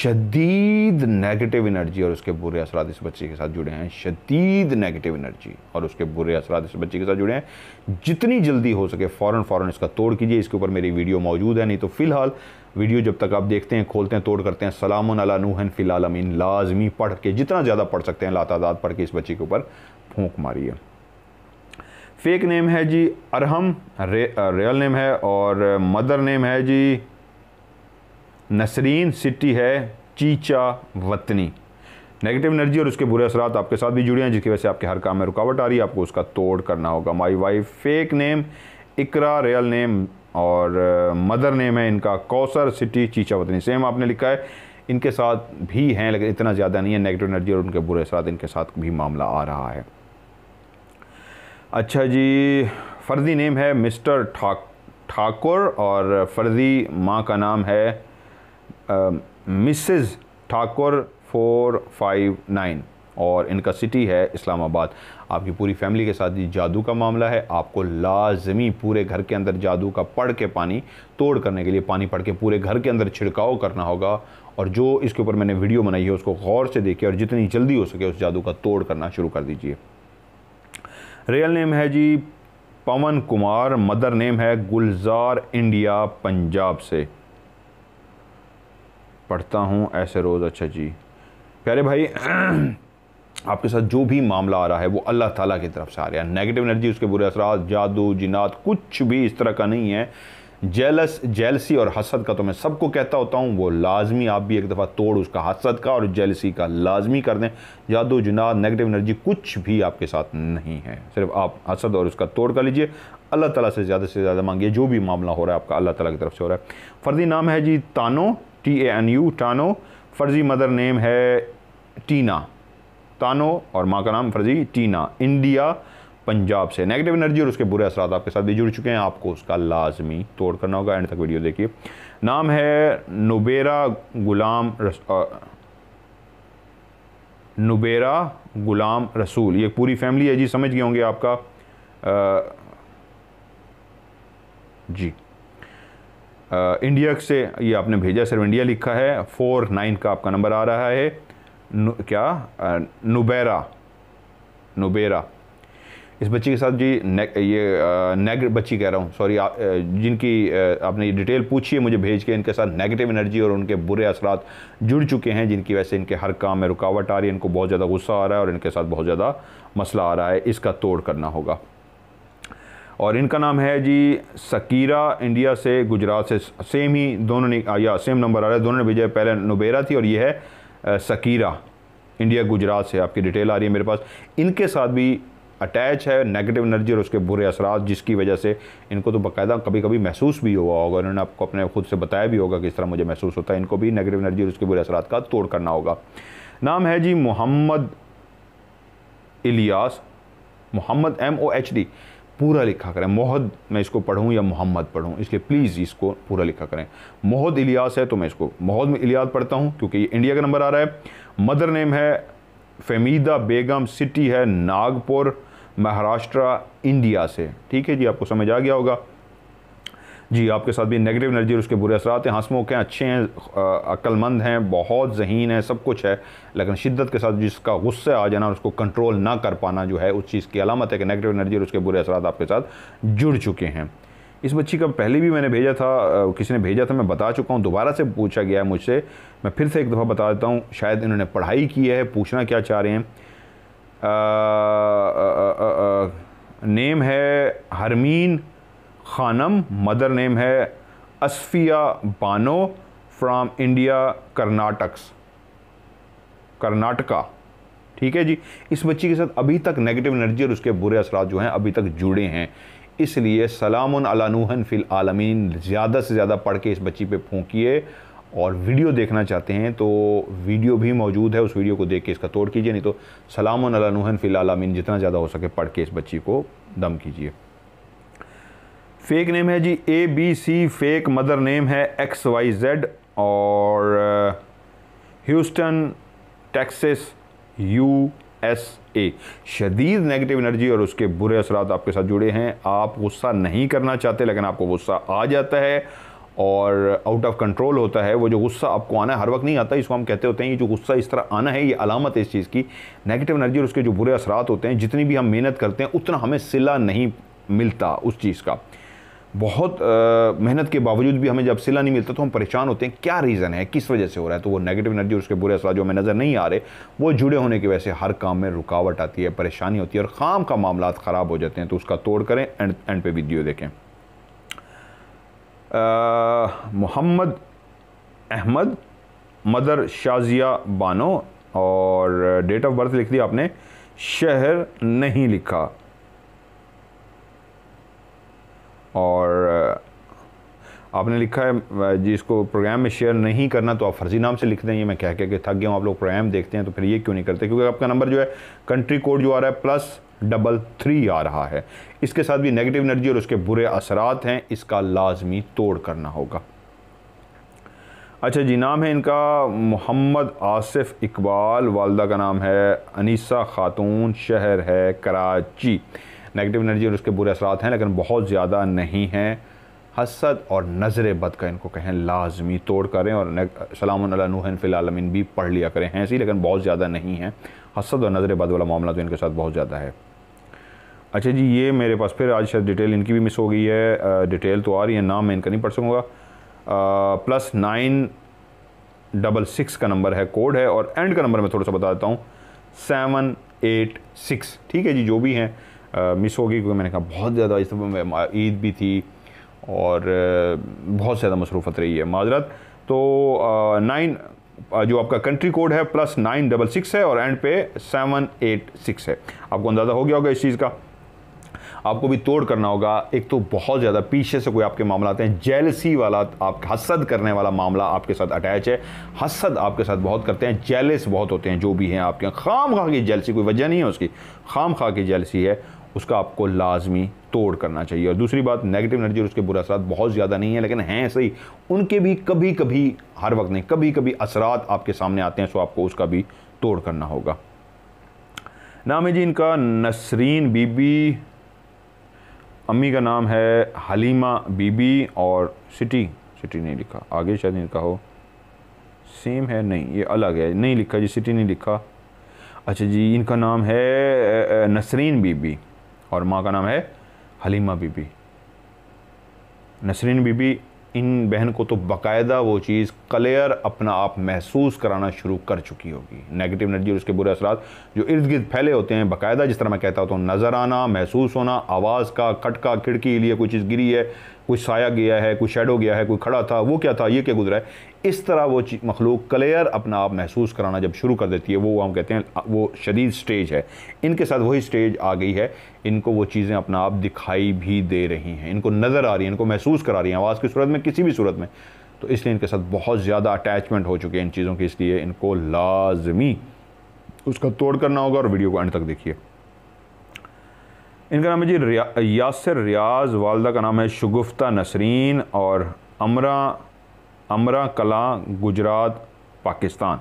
शदीद नेगेटिव एनर्जी और उसके बुरे असरा इस बच्चे के साथ जुड़े हैं शदीद नेगेटिव एनर्जी और उसके बुरे असरा इस बच्चे के साथ जुड़े हैं जितनी जल्दी हो सके फ़ौरन फ़ौरन इसका तोड़ कीजिए इसके ऊपर मेरी वीडियो मौजूद है नहीं तो फ़िलहाल वीडियो जब तक आप देखते हैं खोलते हैं तोड़ करते हैं सलाम नूहन अमीन लाजमी पढ़ के जितना ज़्यादा पढ़ सकते हैं लातादाद पढ़ के इस बच्चे के ऊपर फूंक मारिए फेक नेम है जी अरहम रे, रियल नेम है और मदर नेम है जी नसरीन सिटी है चीचा वतनी नेगेटिव एनर्जी और उसके बुरे असरात आपके साथ भी जुड़े हैं जिसकी वजह से आपके हर काम में रुकावट आ रही है आपको उसका तोड़ करना होगा my wife fake name Iqra real name और मदर uh, नेम है इनका Kausar city Chichawatni same आपने लिखा है इनके साथ भी हैं लेकिन इतना ज़्यादा नहीं है नेगेटिव एनर्जी और उनके बुरे असरात इनके साथ भी मामला आ रहा है अच्छा जी फर्जी नेम है मिस्टर ठाकुर और फर्जी माँ का नाम है Mrs Thakur four five nine और इनका सिटी है इस्लामाबाद आपकी पूरी फैमिली के साथ ये जादू का मामला है आपको लाजमी पूरे घर के अंदर जादू का पढ़ के पानी तोड़ करने के लिए पानी पढ़ के पूरे घर के अंदर छिड़काव करना होगा और जो इसके ऊपर मैंने वीडियो बनाई है उसको गौर से देखिए और जितनी जल्दी हो सके उस जादू का तोड़ करना शुरू कर दीजिए रियल नेम है जी पवन कुमार मदर नेम है गुलजार इंडिया पंजाब से पढ़ता हूँ ऐसे रोज़ अच्छा जी प्यारे भाई आपके साथ जो भी मामला आ रहा है वो अल्लाह ताला की तरफ से आ रहा है नेगेटिव एनर्जी उसके बुरे असरा जादू जिनात कुछ भी इस तरह का नहीं है जेलस जेलसी और हसद का तो मैं सबको कहता होता हूँ वो लाजमी आप भी एक दफ़ा तोड़ उसका हसद का और जेलसी का लाजमी कर दें जादू जुनाद नेगेटिव एनर्जी कुछ भी आपके साथ नहीं है सिर्फ आप हसद और उसका तोड़ कर लीजिए अल्लाह ताला से ज़्यादा से ज़्यादा मांगिए जो भी मामला हो रहा है आपका अल्लाह ताला की तरफ से हो रहा है फ़र्जी नाम है जी Tanu T A N U Tanu फर्जी मदर नेम है टीना तानो और माँ का नाम फर्जी टीना इंडिया पंजाब से नेगेटिव एनर्जी और उसके बुरे असर आपके साथ भी जुड़ चुके हैं आपको उसका लाजमी तोड़ करना होगा एंड तक वीडियो देखिए नाम है नुबेरा गुलाम रस, आ, नुबेरा गुलाम रसूल ये पूरी फैमिली है जी समझ गए होंगे आपका आ, जी इंडिया से ये आपने भेजा सिर्फ इंडिया लिखा है फोर नाइन का आपका नंबर आ रहा है नु, क्या नुबेरा नुबेरा इस बच्ची के साथ जी ने, ये नेगेटिव बच्ची कह रहा हूँ सॉरी जिनकी आ, आपने ये डिटेल पूछी है मुझे भेज के इनके साथ नेगेटिव एनर्जी और उनके बुरे असरात जुड़ चुके हैं जिनकी वजह से इनके हर काम में रुकावट आ रही है इनको बहुत ज़्यादा गुस्सा आ रहा है और इनके साथ बहुत ज़्यादा मसला आ रहा है इसका तोड़ करना होगा और इनका नाम है जी सकीरा इंडिया से गुजरात से सेम ही दोनों ने या सेम नंबर आ रहा है दोनों ने भेजा पहले नुबेरा थी और ये है सकीरा इंडिया गुजरात से आपकी डिटेल आ रही है मेरे पास इनके साथ भी अटैच है नेगेटिव एनर्जी और उसके बुरे असरा जिसकी वजह से इनको तो बाकायदा कभी कभी महसूस भी हुआ होगा इन्होंने आपको अपने खुद से बताया भी होगा कि इस तरह मुझे महसूस होता है इनको भी नेगेटिव एनर्जी और उसके बुरे असरा का तोड़ करना होगा नाम है जी Mohammad Ilyas Mohammad M O H D पूरा लिखा करें मोहद मैं इसको पढ़ूँ या मोहम्मद पढ़ूँ इसलिए प्लीज़ इसको पूरा लिखा करें मोहद इलियास है तो मैं इसको मोहद में इलियास पढ़ता हूँ क्योंकि ये इंडिया का नंबर आ रहा है मदर नेम है फेमीदा बेगम सिटी है नागपुर महाराष्ट्र इंडिया से ठीक है जी आपको समझ आ गया होगा जी आपके साथ भी नेगेटिव एनर्जी और उसके बुरे असर हैं हंसमुख हाँ, हैं अच्छे हैं अक्लमंद हैं बहुत जहीन हैं सब कुछ है लेकिन शिद्दत के साथ जिसका गुस्सा आ जाना और उसको कंट्रोल ना कर पाना जो है उस चीज़ की अलामत है कि नेगेटिव एनर्जी और उसके बुरे असर आपके साथ जुड़ चुके हैं इस बच्ची का पहले भी मैंने भेजा था किसी ने भेजा था मैं बता चुका हूँ दोबारा से पूछा गया है मुझसे मैं फिर से एक दफ़ा बता देता हूँ शायद इन्होंने पढ़ाई की है पूछना क्या चाह रहे हैं आ, आ, आ, आ, आ, नेम है हरमीन खानम मदर नेम है असफिया बानो फ्राम इंडिया कर्नाटक्स कर्नाटका ठीक है जी इस बच्ची के साथ अभी तक नेगेटिव एनर्जी और उसके बुरे असरा जो हैं अभी तक जुड़े हैं इसलिए सलाम अलानूहन फ़िल आलमीन ज़्यादा से ज़्यादा पढ़ के इस बच्ची पे फूंकिए और वीडियो देखना चाहते हैं तो वीडियो भी मौजूद है उस वीडियो को देख के इसका तोड़ कीजिए नहीं तो सलाम अलानूहन फ़िल आलमीन जितना ज़्यादा हो सके पढ़ के इस बच्ची को दम कीजिए फेक नेम है जी A B C fake mother name है एक्स वाई जेड और Houston Texas U S A शदीद नेगेटिव एनर्जी और उसके बुरे असरात आपके साथ जुड़े हैं आप गुस्सा नहीं करना चाहते लेकिन आपको गुस्सा आ जाता है और आउट ऑफ कंट्रोल होता है वो जो गुस्सा आपको आना है हर वक्त नहीं आता इसको हम कहते होते हैं कि जो गुस्सा इस तरह आना है ये अलामत है इस चीज़ की नेगेटिव एनर्जी और उसके जो बुरे असरात होते हैं जितनी भी हम मेहनत करते हैं उतना हमें सिला नहीं मिलता उस चीज़ का बहुत मेहनत के बावजूद भी हमें जब सिला नहीं मिलता तो हम परेशान होते हैं क्या रीज़न है किस वजह से हो रहा है तो वो नेगेटिव एनर्जी उसके बुरे असर जो हमें नज़र नहीं आ रहे वो जुड़े होने की वजह से हर काम में रुकावट आती है परेशानी होती है और खाम का मामला ख़राब हो जाते हैं तो उसका तोड़ करें एंड एंड पे वीडियो देखें मोहम्मद अहमद मदर शाजिया बानो और डेट ऑफ बर्थ लिख दिया आपने शहर नहीं लिखा और आपने लिखा है जी इसको प्रोग्राम में शेयर नहीं करना तो आप फर्जी नाम से लिख दें ये मैं कह के थक गया हूँ आप लोग प्रोग्राम देखते हैं तो फिर ये क्यों नहीं करते क्योंकि आपका नंबर जो है कंट्री कोड जो आ रहा है प्लस डबल थ्री आ रहा है इसके साथ भी नेगेटिव एनर्जी और उसके बुरे असरात हैं इसका लाजमी तोड़ करना होगा अच्छा जी नाम है इनका मोहम्मद आसिफ इकबाल वालदा का नाम है अनीसा खातून शहर है कराची नेगेटिव एनर्जी और उसके बुरे असरात हैं लेकिन बहुत ज़्यादा नहीं हैं हसद और नज़र बद का इनको कहें लाजमी तोड़ करें और सलामूहन फ़िलमिन भी पढ़ लिया करें हैं ऐसी लेकिन बहुत ज़्यादा नहीं है हसद और नज़र बद वाला मामला तो इनके साथ बहुत ज़्यादा है अच्छा जी ये मेरे पास फिर आज शायद डिटेल इनकी भी मिस हो गई है डिटेल तो आ रही है नाम मैं इनका नहीं पढ़ सकूँगा प्लस नाइन डबल सिक्स का नंबर है कोड है और एंड का नंबर मैं थोड़ा सा बता देता हूँ सेवन एट सिक्स ठीक है जी जो भी हैं मिस होगी क्योंकि मैंने कहा बहुत ज़्यादा इस समय ईद भी थी और बहुत ज़्यादा मसरूफत रही है माजरत तो नाइन जो आपका कंट्री कोड है प्लस नाइन डबल सिक्स है और एंड पे सेवन एट सिक्स है आपको अंदाज़ा हो गया होगा इस चीज़ का आपको भी तोड़ करना होगा एक तो बहुत ज़्यादा पीछे से कोई आपके मामला आते हैं जेलसी वाला आप हसद करने वाला मामला आपके साथ अटैच है हसद आपके साथ बहुत करते हैं जेलस बहुत होते हैं जो भी हैं आपके खाम खा की जेलसी कोई वजह नहीं है उसकी खाम खा की जेलसी है उसका आपको लाजमी तोड़ करना चाहिए और दूसरी बात नेगेटिव एनर्जी और उसके बुरे असरात बहुत ज़्यादा नहीं है लेकिन हैं सही उनके भी कभी कभी हर वक्त नहीं कभी कभी असरात आपके सामने आते हैं सो आपको उसका भी तोड़ करना होगा नाम है जी इनका नसरीन बीबी अम्मी का नाम है हलीमा बीबी और सिटी सिटी नहीं लिखा आगे शायद इनका हो सेम है नहीं ये अलग है नहीं लिखा जी सिटी नहीं लिखा अच्छा जी इनका नाम है नसरीन बीबी और माँ का नाम है हलीमा बीबी नसरीन बीबी इन बहन को तो बाकायदा वो चीज़ क्लियर अपना आप महसूस कराना शुरू कर चुकी होगी नेगेटिव एनर्जी और उसके बुरे असरात जो इर्द गिर्द फैले होते हैं बाकायदा जिस तरह मैं कहता होता तो नज़र आना महसूस होना आवाज़ का खटका खिड़की लिए कोई चीज़ गिरी है कोई साया गया है कोई शेडो गया है कोई खड़ा था वो क्या था ये क्या गुजरा है इस तरह वो मखलूक क्लियर अपना आप महसूस कराना जब शुरू कर देती है वो हम कहते हैं वो शदीद स्टेज है इनके साथ वही स्टेज आ गई है इनको वो चीज़ें अपना आप दिखाई भी दे रही हैं इनको नज़र आ रही है इनको महसूस करा रही हैं आवाज़ की सूरत में किसी भी सूरत में तो इसलिए इनके साथ बहुत ज़्यादा अटैचमेंट हो चुके हैं इन चीज़ों की इसलिए इनको लाजमी उसका तोड़ करना होगा और वीडियो को एंड तक देखिए इनका नाम है जी रिया, यासर रियाज वालदा का नाम है शगुफ्ता नसरीन और अमरा अमरा कला गुजरात पाकिस्तान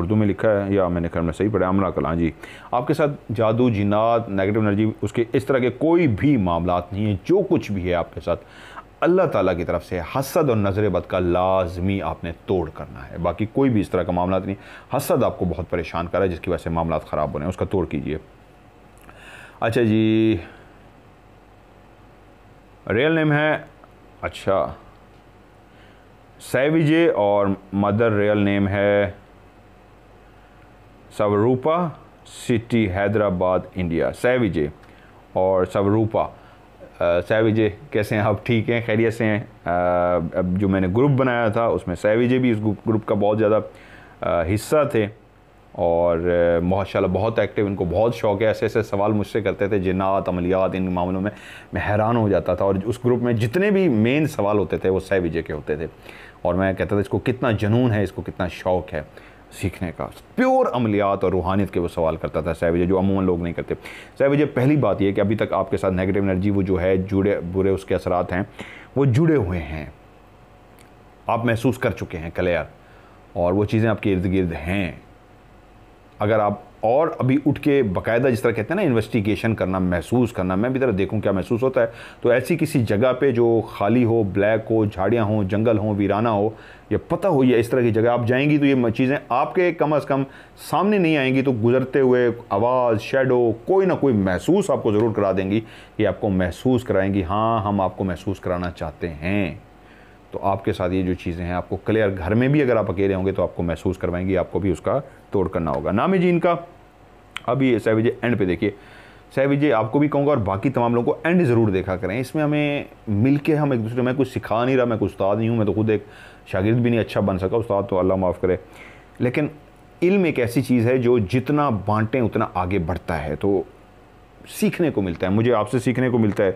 उर्दू में लिखा है या मैंने खैर में सही पढ़ा अमरा कला जी आपके साथ जादू जिनात नेगेटिव एनर्जी उसके इस तरह के कोई भी मामला नहीं है जो कुछ भी है आपके साथ अल्लाह ताला की तरफ से हसद और नज़र बद का लाजमी आपने तोड़ करना है बाकी कोई भी इस तरह का मामला नहीं हसद आपको बहुत परेशान कर रहा है जिसकी वजह से मामला ख़राब हो रहे हैं उसका तोड़ कीजिए अच्छा जी रियल नेम है अच्छा सैविजे और मदर रियल नेम है सवरूपा सिटी हैदराबाद इंडिया सैविजे और सवरूपा सैविजे कैसे हैं आप ठीक हैं खैरियत से हैं अब जो मैंने ग्रुप बनाया था उसमें सैविजे भी उस ग्रुप का बहुत ज़्यादा हिस्सा थे और माशा बहुत एक्टिव इनको बहुत शौक है ऐसे ऐसे सवाल मुझसे करते थे जिन्नात अमलियात इन मामलों में मैं हैरान हो जाता था और उस ग्रुप में जितने भी मेन सवाल होते थे वो सह विजय के होते थे और मैं कहता था इसको कितना जुनून है इसको कितना शौक़ है सीखने का प्योर अमलियात और रूहानियत के वो सवाल करता था सह विजय जो अमूमन लोग नहीं करते सह विजय पहली बात यह कि अभी तक आपके साथ नेगेटिव एनर्जी वो जो है जुड़े बुरे उसके असरात हैं वो जुड़े हुए हैं आप महसूस कर चुके हैं कलेयर और वो चीज़ें आपके इर्द गिर्द हैं अगर आप और अभी उठ के बाकायदा जिस तरह कहते हैं ना इन्वेस्टिगेशन करना महसूस करना मैं भी तरह देखूं क्या महसूस होता है तो ऐसी किसी जगह पे जो खाली हो ब्लैक हो झाड़ियाँ हों जंगल हों वीराना हो या पता हो या इस तरह की जगह आप जाएंगी तो ये चीज़ें आपके कम अज़ कम सामने नहीं आएंगी तो गुजरते हुए आवाज़ शेडो कोई ना कोई महसूस आपको ज़रूर करा देंगी ये आपको महसूस कराएंगी हाँ हम आपको महसूस कराना चाहते हैं तो आपके साथ ये जो चीज़ें हैं आपको क्लियर घर में भी अगर आप अकेले होंगे तो आपको महसूस करवाएंगी आपको भी उसका तोड़ करना होगा नाम है जी इनका अभी ये सैविजे एंड पे देखिए सैविजे आपको भी कहूँगा और बाकी तमाम लोगों को एंड ज़रूर देखा करें इसमें हमें मिल के हम एक दूसरे मैं कुछ सिखा नहीं रहा मैं कुछ उस्ताद नहीं हूँ मैं तो खुद एक शागिर्द भी नहीं अच्छा बन सका उस्ताद तो अल्लाह माफ़ करे लेकिन इल्म एक ऐसी चीज़ है जो जितना बांटें उतना आगे बढ़ता है तो सीखने को मिलता है मुझे आपसे सीखने को मिलता है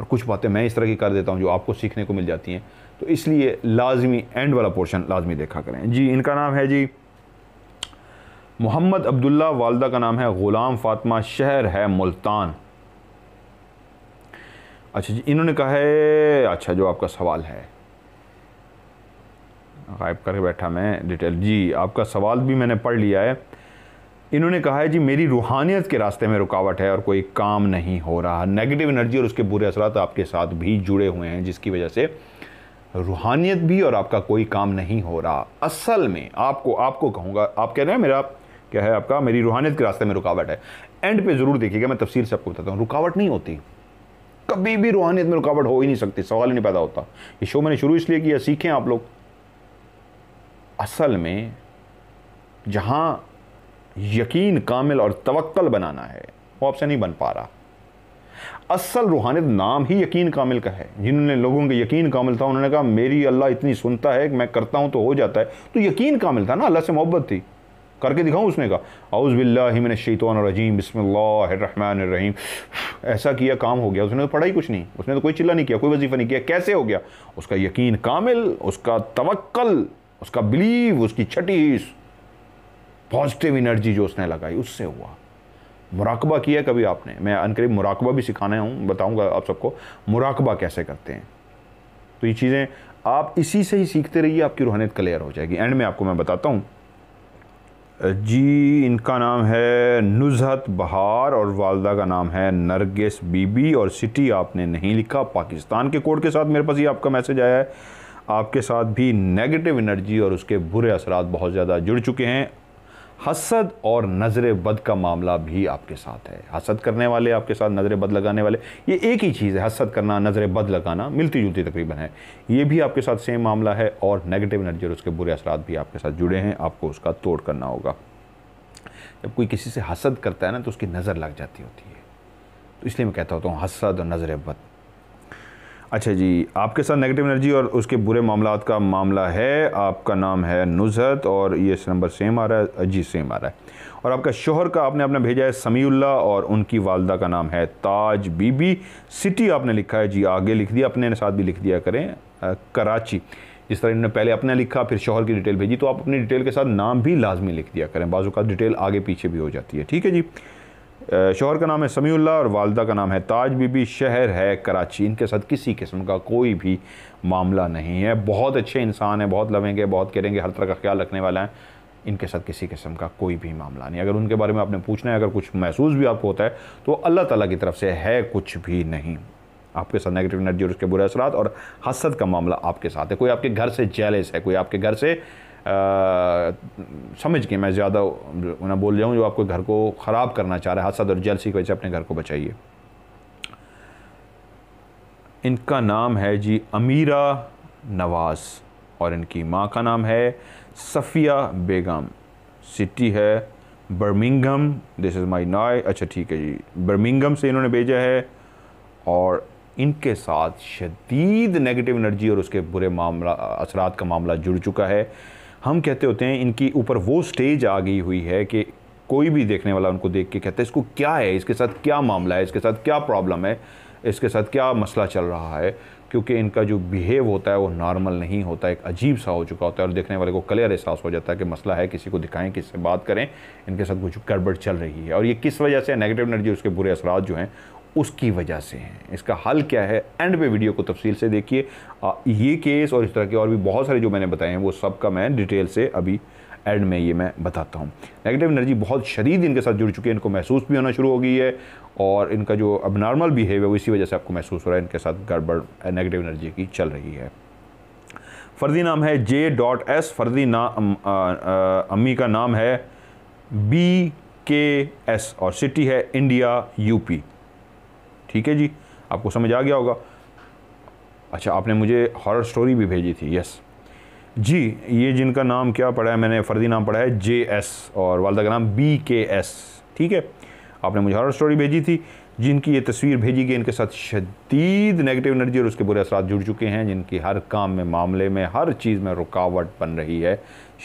और कुछ बातें मैं इस तरह की कर देता हूँ जो आपको सीखने को मिल जाती हैं तो इसलिए लाजमी एंड वाला पोर्शन लाजमी देखा करें जी इनका नाम है जी मोहम्मद अब्दुल्ला वालदा का नाम है ग़ुलाम फातमा शहर है मुल्तान अच्छा जी इन्होंने कहा है अच्छा जो आपका सवाल है गायब करके बैठा मैं डिटेल जी आपका सवाल भी मैंने पढ़ लिया है इन्होंने कहा है जी मेरी रूहानियत के रास्ते में रुकावट है और कोई काम नहीं हो रहा नेगेटिव एनर्जी और उसके बुरे असरात आपके साथ भी जुड़े हुए हैं जिसकी वजह से रूहानियत भी और आपका कोई काम नहीं हो रहा असल में आपको आपको कहूँगा आप कह रहे हैं मेरा क्या है आपका मेरी रूहानियत के रास्ते में रुकावट है एंड पे ज़रूर देखिएगा मैं तफसील से आपको बताता हूँ रुकावट नहीं होती कभी भी रूहानियत में रुकावट हो ही नहीं सकती सवाल ही नहीं पैदा होता ये शो मैंने शुरू इसलिए किया सीखें आप लोग असल में जहाँ यकीन कामिल और तवक्ल बनाना है वो आपसे नहीं बन पा रहा असल रूहानियत नाम ही यकीन कामिल का है जिन्होंने लोगों के यकीन कामिल था उन्होंने कहा मेरी अल्लाह इतनी सुनता है कि मैं करता हूँ तो हो जाता है तो यकीन कामिल था ना अल्लाह से मोहब्बत थी करके दिखाऊँ उसने कहा आउज़ बिल्लामिन शैतान बसमीम ऐसा किया काम हो गया उसने तो पढ़ा ही कुछ नहीं उसने तो कोई चिल्ला नहीं किया कोई वजीफ़ा नहीं किया कैसे हो गया उसका यकीन कामिल उसका तवक्ल उसका बिलीव उसकी छठी पॉजिटिव इनर्जी जो उसने लगाई उससे हुआ मुराकबा किया कभी आपने मैं अनकरीब मुराकबा भी सिखाना हूँ बताऊँगा आप सबको मुराकबा कैसे करते हैं तो ये चीज़ें आप इसी से ही सीखते रहिए आपकी रूहानियत क्लियर हो जाएगी एंड में आपको मैं बताता हूँ जी इनका नाम है नुजहत बहार और वालदा का नाम है नरगिस बीबी और सिटी आपने नहीं लिखा पाकिस्तान के कोड के साथ मेरे पास ये आपका मैसेज आया है आपके साथ भी नेगेटिव एनर्जी और उसके बुरे असरात बहुत ज़्यादा जुड़ चुके हैं हसद और नज़र बद का मामला भी आपके साथ है हसद करने वाले आपके साथ नज़र बद लगाने वाले ये एक ही चीज़ है हसद करना नज़र बद लगाना मिलती जुलती तकरीबन है ये भी आपके साथ सेम मामला है और नेगेटिव एनर्जी और उसके बुरे असरा भी आपके साथ जुड़े हैं आपको उसका तोड़ करना होगा जब कोई किसी से हसद करता है ना तो उसकी नज़र लग जाती होती है तो इसलिए मैं कहता होता हूँ हसद और नज़र बद अच्छा जी आपके साथ नेगेटिव एनर्जी और उसके बुरे मामला का मामला है आपका नाम है नुजहत और ये नंबर सेम आ रहा है जी सेम आ रहा है और आपका शोहर का आपने अपना भेजा है समीउल्ला और उनकी वालदा का नाम है ताज बीबी सिटी आपने लिखा है जी आगे लिख दिया अपने साथ भी लिख दिया करें आ, कराची जिस तरह इन्होंने पहले अपना लिखा फिर शोहर की डिटेल भेजी तो आप अपनी डिटेल के साथ नाम भी लाजमी लिख दिया करें बाजू का डिटेल आगे पीछे भी हो जाती है ठीक है जी शोहर का नाम है समीउल्ला और वालदा का नाम है ताज बीबी शहर है कराची इनके साथ किसी किस्म का कोई भी मामला नहीं है बहुत अच्छे इंसान हैं बहुत लवेंगे बहुत करेंगे हर तरह का ख्याल रखने वाला है इनके साथ किसी किस्म का कोई भी मामला नहीं अगर उनके बारे में आपने पूछना है अगर कुछ महसूस भी आपको होता है तो अल्लाह ताला की तरफ से है कुछ भी नहीं आपके साथ नेगेटिव एनर्जी और उसके बुरे असरात और हसद का मामला आपके साथ है कोई आपके घर से जेलस है कोई आपके घर से समझ के मैं ज़्यादा उन्हें बोल रहा हूँ जो आपको घर को ख़राब करना चाह रहा है हादसा और जलसी की वजह से अपने घर को बचाइए इनका नाम है जी अमीरा नवाज़ और इनकी माँ का नाम है सफ़िया बेगम सिटी है बर्मिंगम दिस इज़ माई नाय अच्छा ठीक है जी बर्मिंगम से इन्होंने भेजा है और इनके साथ शदीद नेगेटिव एनर्जी और उसके बुरे मामला असरात का मामला जुड़ चुका है हम कहते होते हैं इनकी ऊपर वो स्टेज आ गई हुई है कि कोई भी देखने वाला उनको देख के कहता है इसको क्या है इसके साथ क्या मामला है इसके साथ क्या प्रॉब्लम है इसके साथ क्या मसला चल रहा है क्योंकि इनका जो बिहेव होता है वो नॉर्मल नहीं होता एक अजीब सा हो चुका होता है और देखने वाले को क्लियर एहसास हो जाता है कि मसला है किसी को दिखाएं किससे बात करें इनके साथ कुछ गड़बड़ चल रही है और ये किस वजह से नेगेटिव एनर्जी उसके बुरे असरा जो हैं उसकी वजह से हैं इसका हल क्या है एंड में वीडियो को तफसील से देखिए ये केस और इस तरह के और भी बहुत सारे जो मैंने बताए हैं वो सब का मैं डिटेल से अभी एंड में ये मैं बताता हूँ नेगेटिव एनर्जी बहुत शदीद इनके साथ जुड़ चुकी है इनको महसूस भी होना शुरू हो गई है और इनका जो अब नॉर्मल बिहेवियर इसी वजह से आपको महसूस हो रहा है इनके साथ गड़बड़ नेगेटिव एनर्जी की चल रही है फर्जी नाम है जे डॉट एस फर्जी नाम अम्मी का नाम है बी के एस और सिटी है इंडिया यूपी ठीक है जी आपको समझ आ गया होगा अच्छा आपने मुझे हॉरर स्टोरी भी भेजी थी यस जी ये जिनका नाम क्या पढ़ा है मैंने फ़र्दी नाम पढ़ा है जे एस और वालदा का नाम बी के एस ठीक है आपने मुझे हॉरर स्टोरी भेजी थी जिनकी ये तस्वीर भेजी गई इनके साथ शदीद नेगेटिव एनर्जी और उसके बुरे असरा जुड़ चुके हैं जिनकी हर काम में मामले में हर चीज़ में रुकावट बन रही है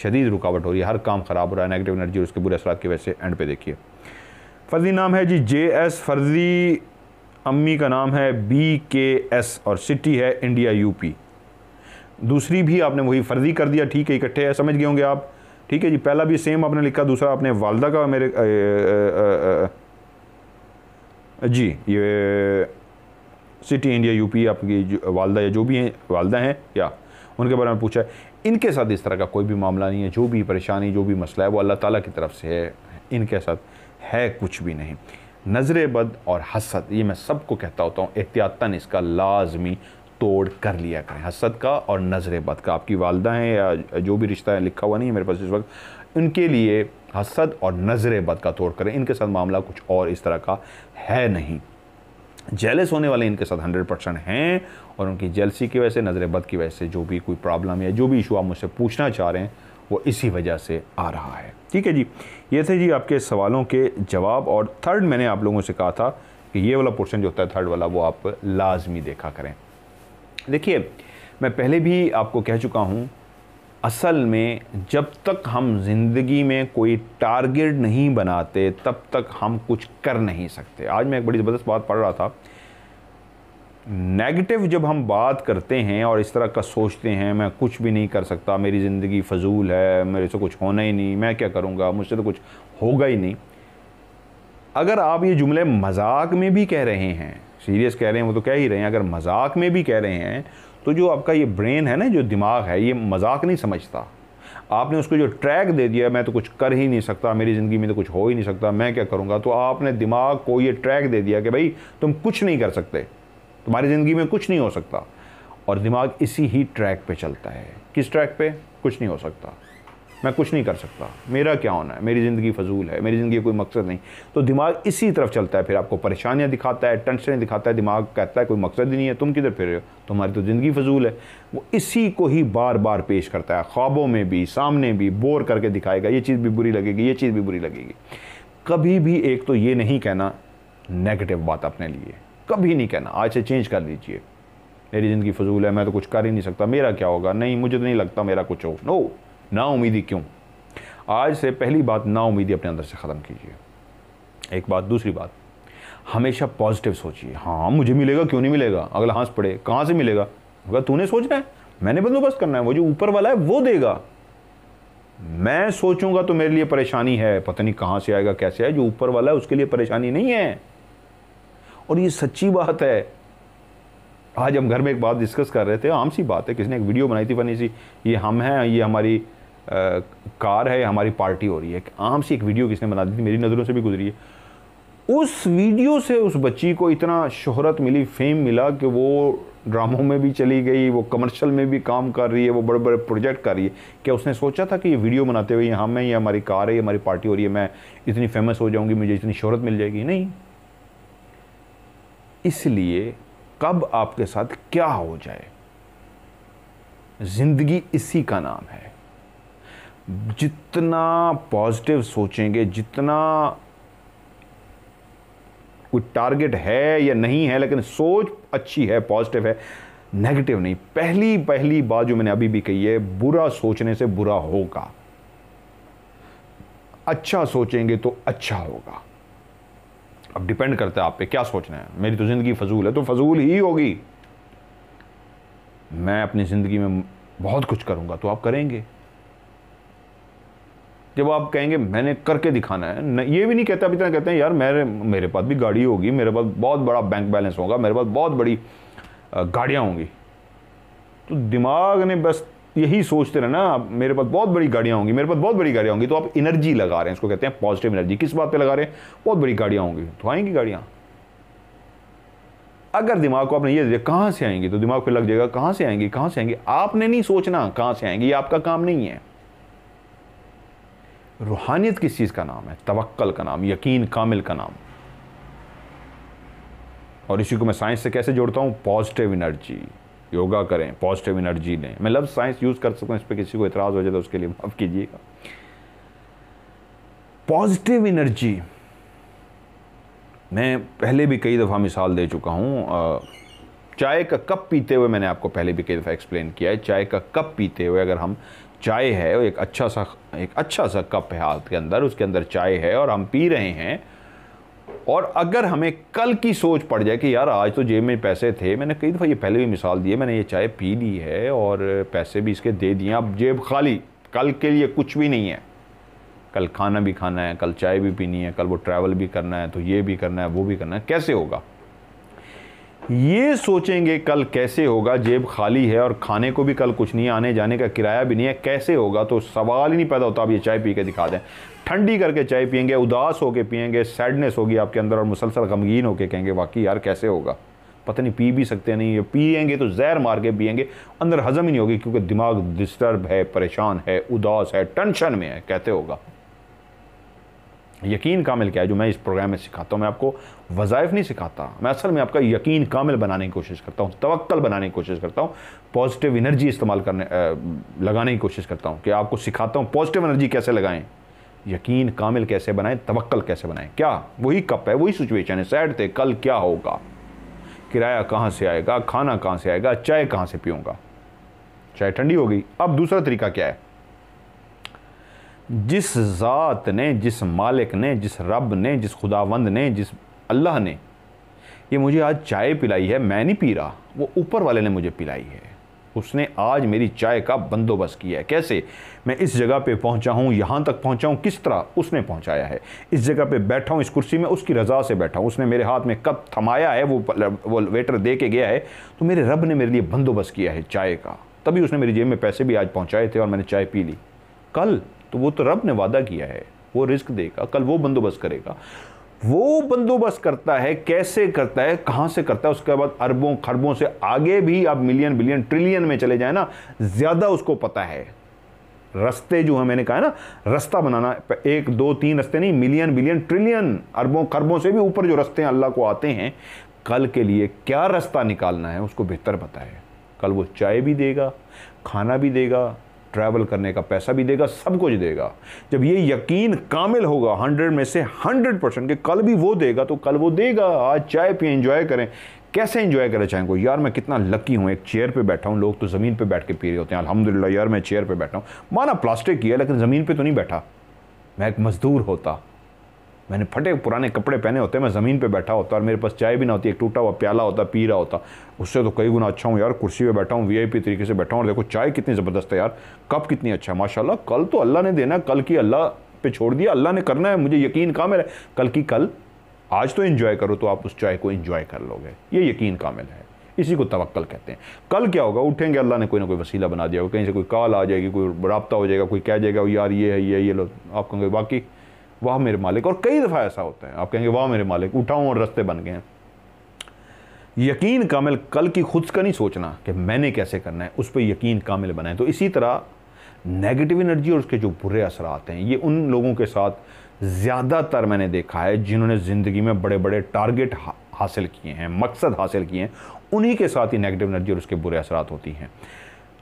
शदीद रुकावट हो रही है हर काम ख़राब हो रहा है नेगेटिव एनर्जी और उसके बुरे असरा की वजह से एंड पे देखिए फ़र्जी नाम है जी जे एस फर्जी अम्मी का नाम है बी के एस और सिटी है इंडिया यूपी दूसरी भी आपने वही फर्जी कर दिया ठीक है इकट्ठे है समझ गए होंगे आप ठीक है जी पहला भी सेम आपने लिखा दूसरा आपने वालदा का मेरे आ, आ, आ, जी ये सिटी इंडिया यूपी आपकी वालदा या जो भी हैं वालदा हैं या उनके बारे में पूछा है इनके साथ इस तरह का कोई भी मामला नहीं है जो भी परेशानी जो भी मसला है वो अल्लाह ताला की तरफ से है इनके साथ है कुछ भी नहीं नज़र बद और हसद ये मैं सबको कहता होता हूँ एहतियातन इसका लाजमी तोड़ कर लिया करें हसद का और नज़र बद का आपकी वालदा हैं या जो भी रिश्ता है लिखा हुआ नहीं है मेरे पास इस वक्त उनके लिए हसद और नज़र बद का तोड़ करें इनके साथ मामला कुछ और इस तरह का है नहीं जेलस होने वाले इनके साथ हंड्रेड परसेंट हैं और उनकी जेलसी की वजह से नज़र बद की वजह से जो भी कोई प्रॉब्लम या जो भी इशू आप मुझसे पूछना चाह रहे हैं वो इसी वजह से आ रहा है ठीक है जी ये थे जी आपके सवालों के जवाब और थर्ड मैंने आप लोगों से कहा था कि ये वाला पोर्शन जो होता है थर्ड वाला वो आप लाजमी देखा करें देखिए मैं पहले भी आपको कह चुका हूँ असल में जब तक हम ज़िंदगी में कोई टारगेट नहीं बनाते तब तक हम कुछ कर नहीं सकते आज मैं एक बड़ी ज़बरदस्त बात पढ़ रहा था नेगेटिव जब हम बात करते हैं और इस तरह का सोचते हैं मैं कुछ भी नहीं कर सकता मेरी ज़िंदगी फजूल है मेरे से कुछ होना ही नहीं मैं क्या करूँगा मुझसे तो कुछ होगा ही नहीं अगर आप ये जुमले मजाक में भी कह रहे हैं सीरियस कह रहे हैं वो तो कह ही रहे हैं अगर मजाक में भी कह रहे हैं तो जो आपका ये ब्रेन है ना जो दिमाग है ये मजाक नहीं समझता आपने उसको जो ट्रैक दे दिया मैं तो कुछ कर ही नहीं सकता मेरी ज़िंदगी में तो कुछ हो ही नहीं सकता मैं क्या करूँगा तो आपने दिमाग को ये ट्रैक दे दिया कि भाई तुम कुछ नहीं कर सकते तुम्हारी ज़िंदगी में कुछ नहीं हो सकता और दिमाग इसी ही ट्रैक पे चलता है किस ट्रैक पे कुछ नहीं हो सकता मैं कुछ नहीं कर सकता मेरा क्या होना है मेरी ज़िंदगी फजूल है मेरी ज़िंदगी कोई मकसद नहीं तो दिमाग इसी तरफ चलता है फिर आपको परेशानियाँ दिखाता है टेंशनें दिखाता है दिमाग कहता है कोई मकसद ही नहीं है तुम किधर फिर रहे हो तुम्हारी तो, तो ज़िंदगी फजूल है वो इसी को ही बार बार पेश करता है ख्वाबों में भी सामने भी बोर करके दिखाएगा ये चीज़ भी बुरी लगेगी ये चीज़ भी बुरी लगेगी कभी भी एक तो ये नहीं कहना नेगेटिव बात अपने लिए कभी नहीं कहना आज से चेंज कर दीजिए मेरी ज़िंदगी फजूल है मैं तो कुछ कर ही नहीं सकता मेरा क्या होगा नहीं मुझे तो नहीं लगता मेरा कुछ हो नो ना उम्मीदी क्यों आज से पहली बात ना उम्मीदी अपने अंदर से ख़त्म कीजिए एक बात दूसरी बात हमेशा पॉजिटिव सोचिए हाँ मुझे मिलेगा क्यों नहीं मिलेगा अगला हंस पड़े कहाँ से मिलेगा अगर तूने सोचना है मैंने बंदोबस्त करना है वो जो ऊपर वाला है वो देगा मैं सोचूंगा तो मेरे लिए परेशानी है पता नहीं कहाँ से आएगा कैसे है जो ऊपर वाला है उसके लिए परेशानी नहीं है और ये सच्ची बात है आज हम घर में एक बात डिस्कस कर रहे थे आम सी बात है किसी ने एक वीडियो बनाई थी फनी सी ये हम हैं ये हमारी आ, कार है हमारी पार्टी हो रही है आम सी एक वीडियो किसने बना दी थी मेरी नज़रों से भी गुजरी है उस वीडियो से उस बच्ची को इतना शोहरत मिली फेम मिला कि वो ड्रामों में भी चली गई वो कमर्शियल में भी काम कर रही है वो बड़े बड़े प्रोजेक्ट कर रही है क्या उसने सोचा था कि ये वीडियो बनाते हुए यहाँ मैं ये हमारी कार है ये हमारी पार्टी हो रही है मैं इतनी फेमस हो जाऊँगी मुझे इतनी शोहरत मिल जाएगी नहीं इसलिए कब आपके साथ क्या हो जाए जिंदगी इसी का नाम है जितना पॉजिटिव सोचेंगे जितना कोई टारगेट है या नहीं है लेकिन सोच अच्छी है पॉजिटिव है नेगेटिव नहीं पहली पहली बात जो मैंने अभी भी कही है बुरा सोचने से बुरा होगा अच्छा सोचेंगे तो अच्छा होगा अब डिपेंड करता है आप पे क्या सोच रहे हैं मेरी तो ज़िंदगी फजूल है तो फजूल ही होगी मैं अपनी ज़िंदगी में बहुत कुछ करूंगा तो आप करेंगे जब आप कहेंगे मैंने करके दिखाना है न, ये भी नहीं कहता अभी इतना तो कहते हैं यार मेरे मेरे पास भी गाड़ी होगी मेरे पास बहुत बड़ा बैंक बैलेंस होगा मेरे पास बहुत बड़ी गाड़ियां होंगी तो दिमाग ने बस यही सोचते रहना मेरे पास बहुत बड़ी गाड़ियाँ होंगी मेरे पास बहुत बड़ी गाड़ियाँ होंगी तो आप एनर्जी लगा रहे हैं इसको कहते हैं पॉजिटिव एनर्जी किस बात पे लगा रहे हैं बहुत बड़ी गाड़ियाँ होंगी तो आएंगी गाड़ियाँ अगर दिमाग को आपने ये दिया कहाँ से आएंगी तो दिमाग पर लग जाएगा कहाँ से आएंगी कहाँ से आएंगी आपने नहीं सोचना कहाँ से आएंगी ये आपका काम नहीं है रूहानियत किस चीज़ का नाम है तवक्ल का नाम यकीन कामिल का नाम और इसी को मैं साइंस से कैसे जोड़ता हूँ पॉजिटिव एनर्जी योगा करें पॉजिटिव एनर्जी लें मैं लव साइंस यूज़ कर सकता इस पर किसी को इतराज़ हो जाए तो उसके लिए माफ़ कीजिएगा पॉजिटिव एनर्जी मैं पहले भी कई दफ़ा मिसाल दे चुका हूँ चाय का कप पीते हुए मैंने आपको पहले भी कई दफ़ा एक्सप्लेन किया है चाय का कप पीते हुए अगर हम चाय है एक अच्छा सा एक अच्छा सा कप है हाथ के अंदर उसके अंदर चाय है और हम पी रहे हैं और अगर हमें कल की सोच पड़ जाए कि यार आज तो जेब में पैसे थे मैंने कई दफ़ा ये पहले भी मिसाल दी है मैंने ये चाय पी ली है और पैसे भी इसके दे दिए अब जेब खाली कल के लिए कुछ भी नहीं है कल खाना भी खाना है कल चाय भी पीनी है कल वो ट्रैवल भी करना है तो ये भी करना है वो भी करना है कैसे होगा ये सोचेंगे कल कैसे होगा जेब खाली है और खाने को भी कल कुछ नहीं आने जाने का किराया भी नहीं है कैसे होगा तो सवाल ही नहीं पैदा होता आप ये चाय पी के दिखा दें ठंडी करके चाय पियेंगे उदास होकर पियेंगे सैडनेस होगी आपके अंदर और मुसलसल गमगीन होकर कहेंगे वाकई यार कैसे होगा पता नहीं पी भी सकते नहीं ये पियेंगे तो जहर मार के पियेंगे अंदर हजम ही नहीं होगी क्योंकि दिमाग डिस्टर्ब है परेशान है उदास है टेंशन में है कहते होगा यकीन कामिल क्या है जो मैं इस प्रोग्राम में सिखाता हूँ मैं आपको वज़ाइफ नहीं सिखाता मैं असल में आपका यकीन कामिल बनाने की कोशिश करता हूँ तवक्ल बनाने की कोशिश करता हूँ पॉजिटिव एनर्जी इस्तेमाल करने लगाने की कोशिश करता हूँ कि आपको सिखाता हूँ पॉजिटिव एनर्जी कैसे लगाएं यकीन कामिल कैसे बनाएं तवक्ल कैसे बनाएं क्या वही कप है वही सिचुएशन है सैड थे कल क्या होगा किराया कहाँ से आएगा खाना कहाँ से आएगा चाय कहाँ से पीऊँगा चाय ठंडी हो गई अब दूसरा तरीका क्या है जिस ज़ात ने जिस मालिक ने जिस रब ने जिस खुदावंद ने जिस अल्लाह ने ये मुझे आज चाय पिलाई है मैं नहीं पी रहा वो ऊपर वाले ने मुझे पिलाई है उसने आज मेरी चाय का बंदोबस्त किया है कैसे मैं इस जगह पे पहुंचा हूं यहाँ तक पहुंचा हूं किस तरह उसने पहुंचाया है इस जगह पे बैठा हूं इस कुर्सी में उसकी रज़ा से बैठा हूं उसने मेरे हाथ में कप थमाया है वो वो वेटर दे के गया है तो मेरे रब ने मेरे लिए बंदोबस्त किया है चाय का तभी उसने मेरी जेब में पैसे भी आज पहुँचाए थे और मैंने चाय पी ली कल तो वो तो रब ने वादा किया है वो रिस्क देगा कल वो बंदोबस्त करेगा वो बंदोबस्त करता है कैसे करता है कहाँ से करता है उसके बाद अरबों खरबों से आगे भी आप मिलियन बिलियन ट्रिलियन में चले जाए ना ज़्यादा उसको पता है रस्ते जो है मैंने कहा है ना रास्ता बनाना एक दो तीन रस्ते नहीं मिलियन बिलियन ट्रिलियन अरबों खरबों से भी ऊपर जो रास्ते अल्लाह को आते हैं कल के लिए क्या रास्ता निकालना है उसको बेहतर पता है कल वो चाय भी देगा खाना भी देगा ट्रैवल करने का पैसा भी देगा सब कुछ देगा जब ये यकीन कामिल होगा हंड्रेड में से हंड्रेड परसेंट कि कल भी वो देगा तो कल वो देगा आज चाय पिए इंजॉय करें कैसे इंजॉय करें चाहेंगे यार मैं कितना लकी हूँ एक चेयर पे बैठा हूँ लोग तो ज़मीन पे बैठ के पी रहे होते हैं अलहमदिल्ला यार मैं चेयर पे बैठा हूँ माना प्लास्टिक की है लेकिन ज़मीन पे तो नहीं बैठा मैं एक मज़दूर होता मैंने फटे पुराने कपड़े पहने होते मैं ज़मीन पे बैठा होता और मेरे पास चाय भी ना होती एक टूटा हुआ प्याला होता पी रहा होता उससे तो कई गुना अच्छा हूँ यार कुर्सी पे बैठा हूँ वीआईपी तरीके से बैठा हूँ और देखो चाय कितनी ज़बरदस्त है यार कप कितनी अच्छा है माशाल्लाह कल तो अल्लाह ने देना कल की अल्लाह पर छोड़ दिया अल्लाह ने करना है मुझे यकीन कामिल है कल की कल आज तो इन्जॉय करो तो आप उस चाय को इन्जॉय कर लोगे ये यकीन कामिल है इसी को तवक्ल कहते हैं कल क्या होगा उठेंगे अल्लाह ने कोई ना कोई वसीला बना दिया होगा कहीं से कोई कॉल आ जाएगी कोई रबता हो जाएगा कोई कह जाएगा यार ये है ये ये लो आप कहेंगे बाकी वाह मेरे मालिक और कई दफ़ा ऐसा होता है आप कहेंगे वाह मेरे मालिक उठाऊँ और रस्ते बन गए यकीन कामिल कल की खुद का नहीं सोचना कि मैंने कैसे करना है उस पर यकीन कामिल बनाएं तो इसी तरह नेगेटिव एनर्जी और उसके जो बुरे असर आते हैं ये उन लोगों के साथ ज़्यादातर मैंने देखा है जिन्होंने ज़िंदगी में बड़े बड़े टारगेट हासिल किए हैं मकसद हासिल किए हैं उन्हीं के साथ ही नेगेटिव एनर्जी और उसके बुरे असरात होती हैं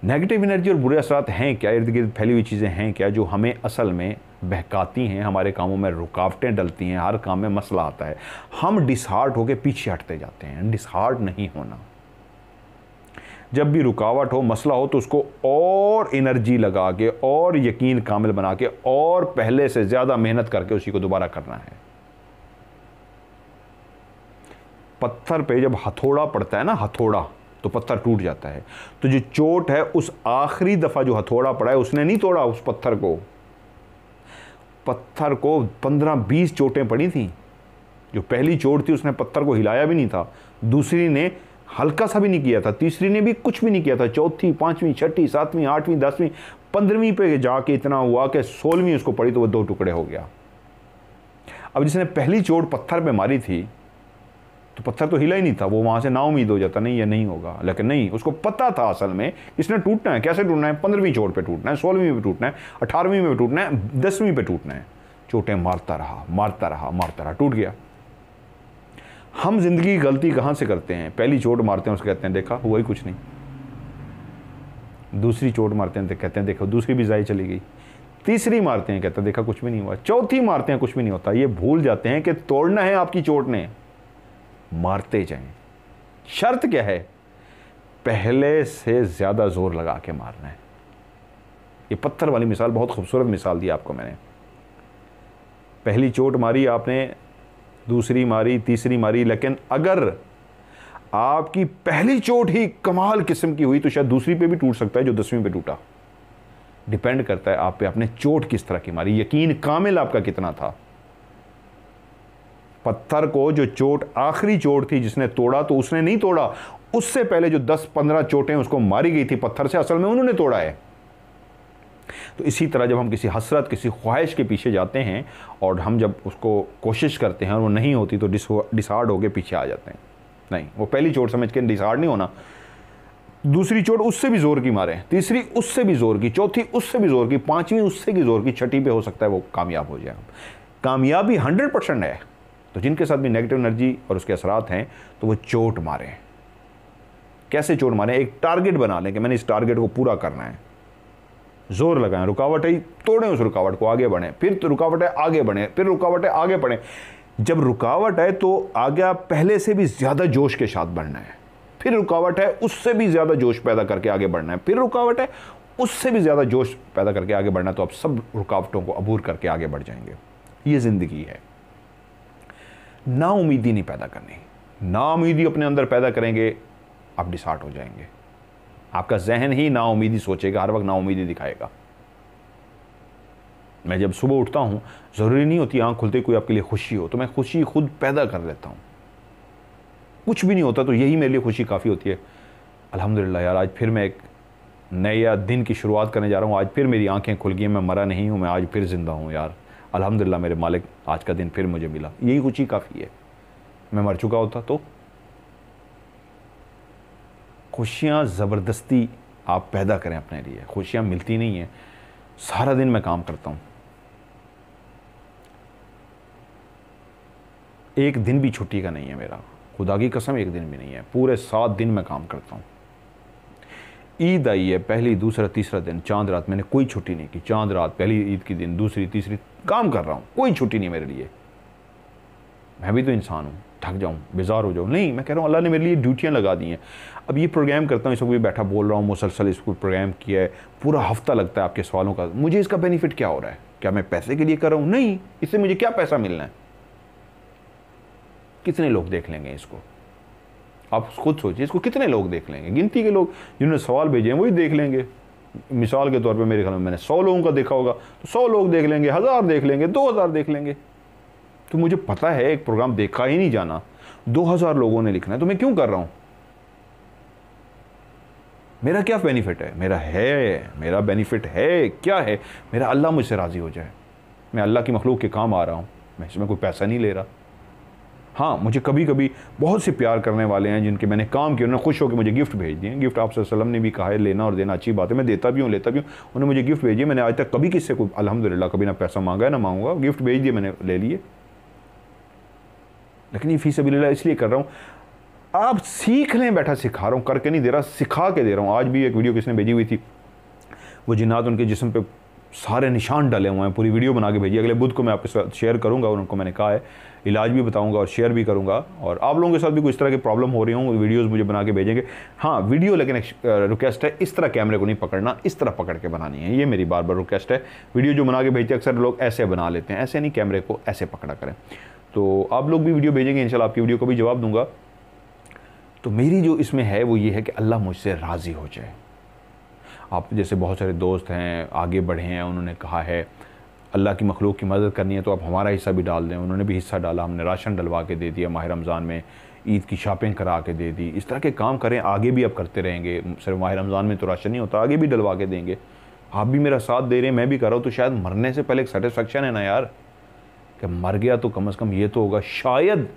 नेगेटिव एनर्जी और बुरे असरात हैं क्या इर्द गिर्द फैली हुई चीज़ें हैं क्या जो हमें असल में बहकाती हैं हमारे कामों में रुकावटें डलती हैं हर काम में मसला आता है हम डिसहार्ट होकर पीछे हटते जाते हैं डिसहार्ट नहीं होना जब भी रुकावट हो मसला हो तो उसको और एनर्जी लगा के और यकीन कामिल बना के और पहले से ज़्यादा मेहनत करके उसी को दोबारा करना है पत्थर पे जब हथौड़ा पड़ता है ना हथौड़ा तो पत्थर टूट जाता है तो जो चोट है उस आखिरी दफ़ा जो हथौड़ा पड़ा है उसने नहीं तोड़ा उस पत्थर को पत्थर को पंद्रह बीस चोटें पड़ी थी जो पहली चोट थी उसने पत्थर को हिलाया भी नहीं था दूसरी ने हल्का सा भी नहीं किया था तीसरी ने भी कुछ भी नहीं किया था चौथी पांचवीं छठी सातवीं आठवीं दसवीं पंद्रहवीं पे जाके इतना हुआ कि सोलहवीं उसको पड़ी तो वह दो टुकड़े हो गया अब जिसने पहली चोट पत्थर पे मारी थी तो पत्थर तो हिला ही नहीं था वो वहाँ से ना उम्मीद हो जाता नहीं ये नहीं होगा लेकिन नहीं उसको पता था असल में इसने टूटना है कैसे टूटना है पंद्रहवीं चोट पे टूटना है सोलहवीं पे टूटना है अठारहवीं में टूटना है दसवीं पे टूटना है चोटें मारता रहा मारता रहा मारता रहा टूट गया हम जिंदगी गलती कहां से करते हैं पहली चोट मारते हैं उसको कहते हैं देखा हुआ ही कुछ नहीं दूसरी चोट मारते हैं तो कहते हैं देखो दूसरी भी जाए चली गई तीसरी मारते हैं कहते हैं देखा कुछ भी नहीं हुआ चौथी मारते हैं कुछ भी नहीं होता ये भूल जाते हैं कि तोड़ना है आपकी चोट ने मारते जाएं शर्त क्या है पहले से ज़्यादा ज़ोर लगा के मारना है ये पत्थर वाली मिसाल बहुत खूबसूरत मिसाल दी आपको मैंने पहली चोट मारी आपने दूसरी मारी तीसरी मारी लेकिन अगर आपकी पहली चोट ही कमाल किस्म की हुई तो शायद दूसरी पे भी टूट सकता है जो दसवीं पे टूटा डिपेंड करता है आप पे आपने चोट किस तरह की मारी यकीन कामिल आपका कितना था पत्थर को जो चोट आखिरी चोट थी जिसने तोड़ा तो उसने नहीं तोड़ा उससे पहले जो 10-15 चोटें उसको मारी गई थी पत्थर से असल में उन्होंने तोड़ा है तो इसी तरह जब हम किसी हसरत किसी ख्वाहिश के पीछे जाते हैं और हम जब उसको कोशिश करते हैं और वो नहीं होती तो डिसार्ड होकर पीछे आ जाते हैं नहीं वो पहली चोट समझ के डिसार्ड नहीं होना दूसरी चोट उससे भी ज़ोर की मारे तीसरी उससे भी ज़ोर की चौथी उससे भी ज़ोर की पांचवीं उससे भी ज़ोर की छठी पे हो सकता है वो कामयाब हो जाए कामयाबी हंड्रेड परसेंट है तो जिनके साथ भी नेगेटिव एनर्जी और उसके असरात हैं तो वो चोट मारें कैसे चोट मारें एक टारगेट बना लें कि मैंने इस टारगेट को पूरा करना है जोर लगाएं रुकावट है तोड़ें उस रुकावट को आगे बढ़ें फिर तो रुकावट है आगे बढ़ें फिर रुकावट है आगे बढ़ें जब रुकावट है तो आगे पहले से भी ज़्यादा जोश के साथ बढ़ना है फिर रुकावट है उससे भी ज़्यादा जोश पैदा करके आगे बढ़ना है फिर रुकावट है उससे भी ज़्यादा जोश पैदा करके आगे बढ़ना है तो आप सब रुकावटों को अबूर करके आगे बढ़ जाएंगे ये ज़िंदगी है ना उम्मीदी नहीं पैदा करनी ना उम्मीदी अपने अंदर पैदा करेंगे आप डिसार्ट हो जाएंगे आपका जहन ही ना उम्मीदी सोचेगा हर वक्त ना उम्मीदी दिखाएगा मैं जब सुबह उठता हूँ ज़रूरी नहीं होती आँख खुलते कोई आपके लिए खुशी हो तो मैं खुशी खुद पैदा कर लेता हूँ कुछ भी नहीं होता तो यही मेरे लिए खुशी काफ़ी होती है अल्हम्दुलिल्लाह यार आज फिर मैं एक नया दिन की शुरुआत करने जा रहा हूँ आज फिर मेरी आंखें खुल गई मैं मरा नहीं हूँ मैं आज फिर ज़िंदा हूँ यार अल्हम्दुलिल्लाह मेरे मालिक आज का दिन फिर मुझे मिला यही खुशी काफ़ी है मैं मर चुका होता तो खुशियाँ ज़बरदस्ती आप पैदा करें अपने लिए खुशियाँ मिलती नहीं हैं सारा दिन मैं काम करता हूँ एक दिन भी छुट्टी का नहीं है मेरा खुदा की कसम एक दिन भी नहीं है पूरे सात दिन मैं काम करता हूँ ईद आई है पहली दूसरा तीसरा दिन चांद रात मैंने कोई छुट्टी नहीं की चांद रात पहली ईद के दिन दूसरी तीसरी काम कर रहा हूँ कोई छुट्टी नहीं मेरे लिए मैं भी तो इंसान हूँ थक जाऊँ बेजार हो जाऊँ नहीं मैं कह रहा हूँ अल्लाह ने मेरे लिए ड्यूटियाँ लगा दी हैं अब ये प्रोग्राम करता हूँ इस वक्त भी बैठा बोल रहा हूँ मुसलसल इसको प्रोग्राम किया है पूरा हफ्ता लगता है आपके सवालों का मुझे इसका बेनिफिट क्या हो रहा है क्या मैं पैसे के लिए कर रहा हूँ नहीं इससे मुझे क्या पैसा मिलना है कितने लोग देख लेंगे इसको आप खुद सोचिए इसको कितने लोग देख लेंगे गिनती के लोग जिन्होंने सवाल भेजे हैं वही देख लेंगे मिसाल के तौर पे मेरे ख्याल में मैंने सौ लोगों का देखा होगा तो सौ लोग देख लेंगे हज़ार देख लेंगे दो हज़ार देख लेंगे तो मुझे पता है एक प्रोग्राम देखा ही नहीं जाना दो हज़ार लोगों ने लिखना है तो मैं क्यों कर रहा हूँ मेरा क्या बेनिफिट है मेरा है मेरा बेनिफिट है क्या है मेरा अल्लाह मुझसे राज़ी हो जाए मैं अल्लाह की मखलूक के काम आ रहा हूँ मैं इसमें कोई पैसा नहीं ले रहा हाँ मुझे कभी कभी बहुत से प्यार करने वाले हैं जिनके मैंने काम किया उन्होंने खुश होकर मुझे गिफ्ट भेज दिए गिफ्ट आप सल्लम ने भी कहा है लेना और देना अच्छी बात है मैं देता भी हूँ लेता भी हूँ उन्होंने मुझे गिफ्ट भेजिए मैंने आज तक कभी किसी को अलहमदिल्ला कभी ना पैसा मांगा है ना मांगूंगा गिफ्ट भेज दिए मैंने ले लिए लेकिन ये फीस अभी इसलिए कर रहा हूँ आप सीख लें बैठा सिखा रहा हूँ करके नहीं दे रहा सिखा के दे रहा हूँ आज भी एक वीडियो किसने भेजी हुई थी वो जिन्नात उनके जिसम पे सारे निशान डाले हुए हैं पूरी वीडियो बना के भेजिए अगले बुध को मैं आपके साथ शेयर करूँगा और उनको मैंने कहा है इलाज भी बताऊँगा और शेयर भी करूँगा और आप लोगों के साथ भी कुछ तरह की प्रॉब्लम हो रही हूँ वीडियोज़ मुझे बना के भेजेंगे हाँ वीडियो लेकिन रिक्वेस्ट है इस तरह कैमरे को नहीं पकड़ना इस तरह पकड़ के बनानी है ये मेरी बार बार रिक्वेस्ट है वीडियो जो बना के भेजते अक्सर लोग ऐसे बना लेते हैं ऐसे नहीं कैमरे को ऐसे पकड़ा करें तो आप लोग भी वीडियो भेजेंगे इनशाला आपकी वीडियो को भी जवाब दूंगा तो मेरी जो इसमें है वो ये है कि अल्लाह मुझसे राज़ी हो जाए आप जैसे बहुत सारे दोस्त हैं आगे बढ़े हैं उन्होंने कहा है अल्लाह की मखलूक की मदद करनी है तो आप हमारा हिस्सा भी डाल दें उन्होंने भी हिस्सा डाला हमने राशन डलवा के दे दिया माह रमज़ान में ईद की शॉपिंग करा के दे दी इस तरह के काम करें आगे भी आप करते रहेंगे सिर्फ माह रमज़ान में तो राशन नहीं होता आगे भी डलवा के देंगे आप भी मेरा साथ दे रहे हैं मैं भी कर रहा हूँ तो शायद मरने से पहले एक सेटिस्फेक्शन है ना यार कि मर गया तो कम अज़ कम ये तो होगा शायद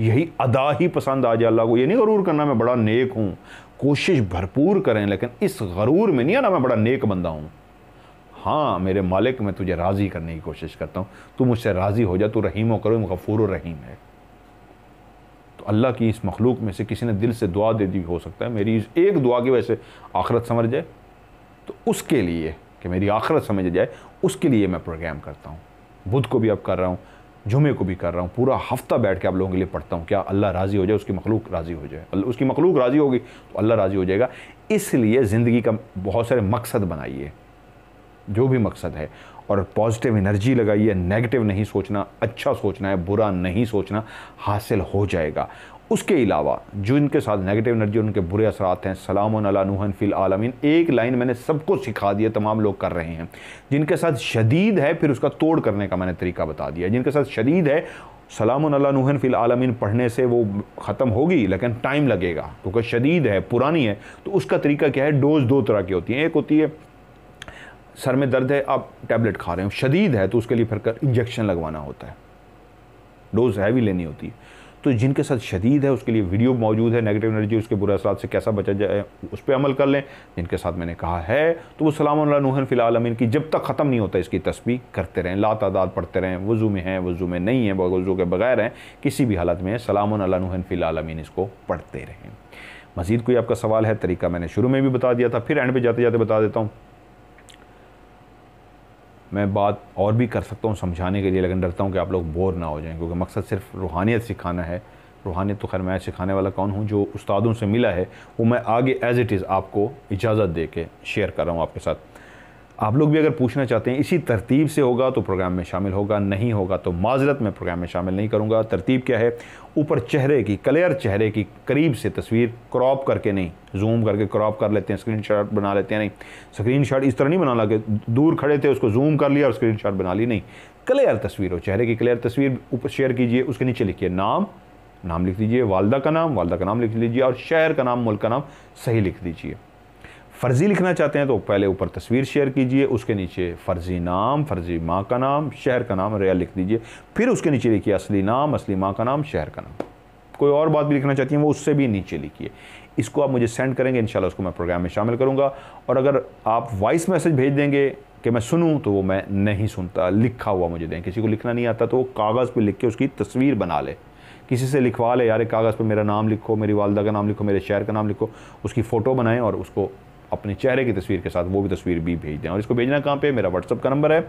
यही अदा ही पसंद आ जाए अल्लाह को ये नहीं गरूर करना मैं बड़ा नेक हूँ कोशिश भरपूर करें लेकिन इस गरूर में नहीं है ना मैं बड़ा नेक बंदा हूँ हाँ मेरे मालिक मैं तुझे राज़ी करने की कोशिश करता हूँ तू मुझसे राज़ी हो जा तू रहीम करो गफूर रहीम है तो अल्लाह की इस मखलूक में से किसी ने दिल से दुआ दे दी हो सकता है मेरी इस एक दुआ की वजह से आखरत समझ जाए तो उसके लिए कि मेरी आखरत समझ जाए उसके लिए मैं प्रोग्राम करता हूँ बुध को भी अब कर रहा हूँ जुमे को भी कर रहा हूँ पूरा हफ्ता बैठ के आप लोगों के लिए पढ़ता हूँ क्या अल्लाह राज़ी हो जाए उसकी मखलूक राज़ी हो जाए उसकी मखलूक राज़ी होगी तो अल्लाह राज़ी हो जाएगा इसलिए ज़िंदगी का बहुत सारे मकसद बनाइए जो भी मकसद है और पॉजिटिव एनर्जी लगाइए नेगेटिव नहीं सोचना अच्छा सोचना है बुरा नहीं सोचना हासिल हो जाएगा उसके अलावा जो इनके साथ नेगेटिव एनर्जी उनके बुरे असरात हैं सलाम नूहन फिल आलमीन एक लाइन मैंने सबको सिखा दिया तमाम लोग कर रहे हैं जिनके साथ शदीद है फिर उसका तोड़ करने का मैंने तरीका बता दिया जिनके साथ शदीद है सलाम नूहन फिल आलमीन पढ़ने से वो ख़त्म होगी लेकिन टाइम लगेगा क्योंकि शदीद है पुरानी है तो उसका तरीका क्या है डोज दो तरह की होती है एक होती है सर में दर्द है आप टैबलेट खा रहे हो शदीद है तो उसके लिए फिर इंजेक्शन लगवाना होता है डोज हैवी लेनी होती है तो जिनके साथ शदीद है उसके लिए वीडियो मौजूद है नेगेटिव एनर्जी उसके बुरे असरात से कैसा बचा जाए उस पर अमल कर लें जिनके साथ मैंने कहा है तो वो सलाम नूहन फ़िलमिन की जब तक ख़त्म नहीं होता इसकी तस्वीर करते रहें ला तादाद पढ़ते रहें वज़ू में हैं वज़ू में नहीं है वज़ू के बगैर हैं किसी भी हालत में सलामहन फ़िलमिन इसको पढ़ते रहें मज़ीद कोई आपका सवाल है तरीका मैंने शुरू में भी बता दिया था फिर एंड पे जाते जाते बता देता हूँ मैं बात और भी कर सकता हूँ समझाने के लिए लेकिन डरता हूँ कि आप लोग बोर ना हो जाएं क्योंकि मकसद सिर्फ रूहानियत सिखाना है रूहानियत तो खैर मैं सिखाने वाला कौन हूँ जो उस्तादों से मिला है वो मैं आगे एज़ इट इज़ आपको इजाज़त दे के शेयर कर रहा हूँ आपके साथ आप लोग भी अगर पूछना चाहते हैं इसी तरतीब से होगा तो प्रोग्राम में शामिल होगा नहीं होगा तो माजरत मैं प्रोग्राम में शामिल नहीं करूँगा तरतीब क्या है ऊपर चेहरे की क्लियर चेहरे की करीब से तस्वीर क्रॉप करके नहीं जूम करके क्रॉप कर लेते हैं स्क्रीन शॉट बना लेते हैं नहीं स्क्रीन शॉट इस तरह नहीं बना लगे दूर खड़े थे उसको जूम कर लिया और स्क्रीन शॉट बना ली नहीं क्लियर तस्वीर हो चेहरे की क्लियर तस्वीर ऊपर शेयर कीजिए उसके नीचे लिखिए नाम नाम लिख दीजिए वालदा का नाम वालदा का नाम लिख लीजिए और शहर का नाम मुल्क का नाम सही लिख दीजिए फ़र्ज़ी लिखना चाहते हैं तो पहले ऊपर तस्वीर शेयर कीजिए उसके नीचे फ़र्ज़ी नाम फ़र्ज़ी माँ का नाम शहर का नाम रियल लिख दीजिए फिर उसके नीचे लिखिए असली नाम असली माँ का नाम शहर का नाम कोई और बात भी लिखना चाहती हैं वो उससे भी नीचे लिखिए इसको आप मुझे सेंड करेंगे इन उसको मैं प्रोग्राम में शामिल करूँगा और अगर आप वॉइस मैसेज भेज देंगे कि मैं सुनूँ तो वो मैं नहीं सुनता लिखा हुआ मुझे दें किसी को लिखना नहीं आता तो वो कागज़ पर लिख के उसकी तस्वीर बना ले किसी से लिखवा ले यार एक कागज़ पर मेरा नाम लिखो मेरी वालदा का नाम लिखो मेरे शहर का नाम लिखो उसकी फ़ोटो बनाएं और उसको अपने चेहरे की तस्वीर के साथ वो भी तस्वीर भी भेज दें और इसको भेजना कहाँ पे मेरा व्हाट्सअप का नंबर है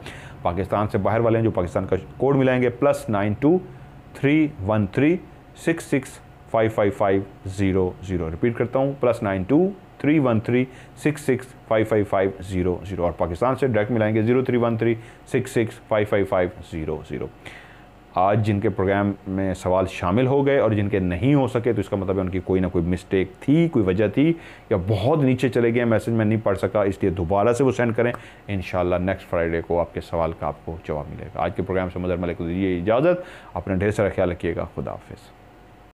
पाकिस्तान से बाहर वाले हैं जो पाकिस्तान का कोड मिलाएंगे plus nine two three one three six six five five five zero zero repeat करता हूँ plus nine two three one three six six five five five zero zero और पाकिस्तान से डायरेक्ट मिलाएंगे zero three one three six six five five five zero zero आज जिनके programme में सवाल शामिल हो गए और जिनके नहीं हो सके तो इसका मतलब है उनकी कोई ना कोई मिस्टेक थी कोई वजह थी या बहुत नीचे चले गए मैसेज में नहीं पढ़ सका इसलिए दोबारा से वो सेंड करें इन नेक्स्ट फ्राइडे को आपके सवाल का आपको जवाब मिलेगा आज के प्रोग्राम से मदर मलिक को दीजिए इजाज़त अपना ढेर सारा ख्याल रखिएगा खुदाफिज़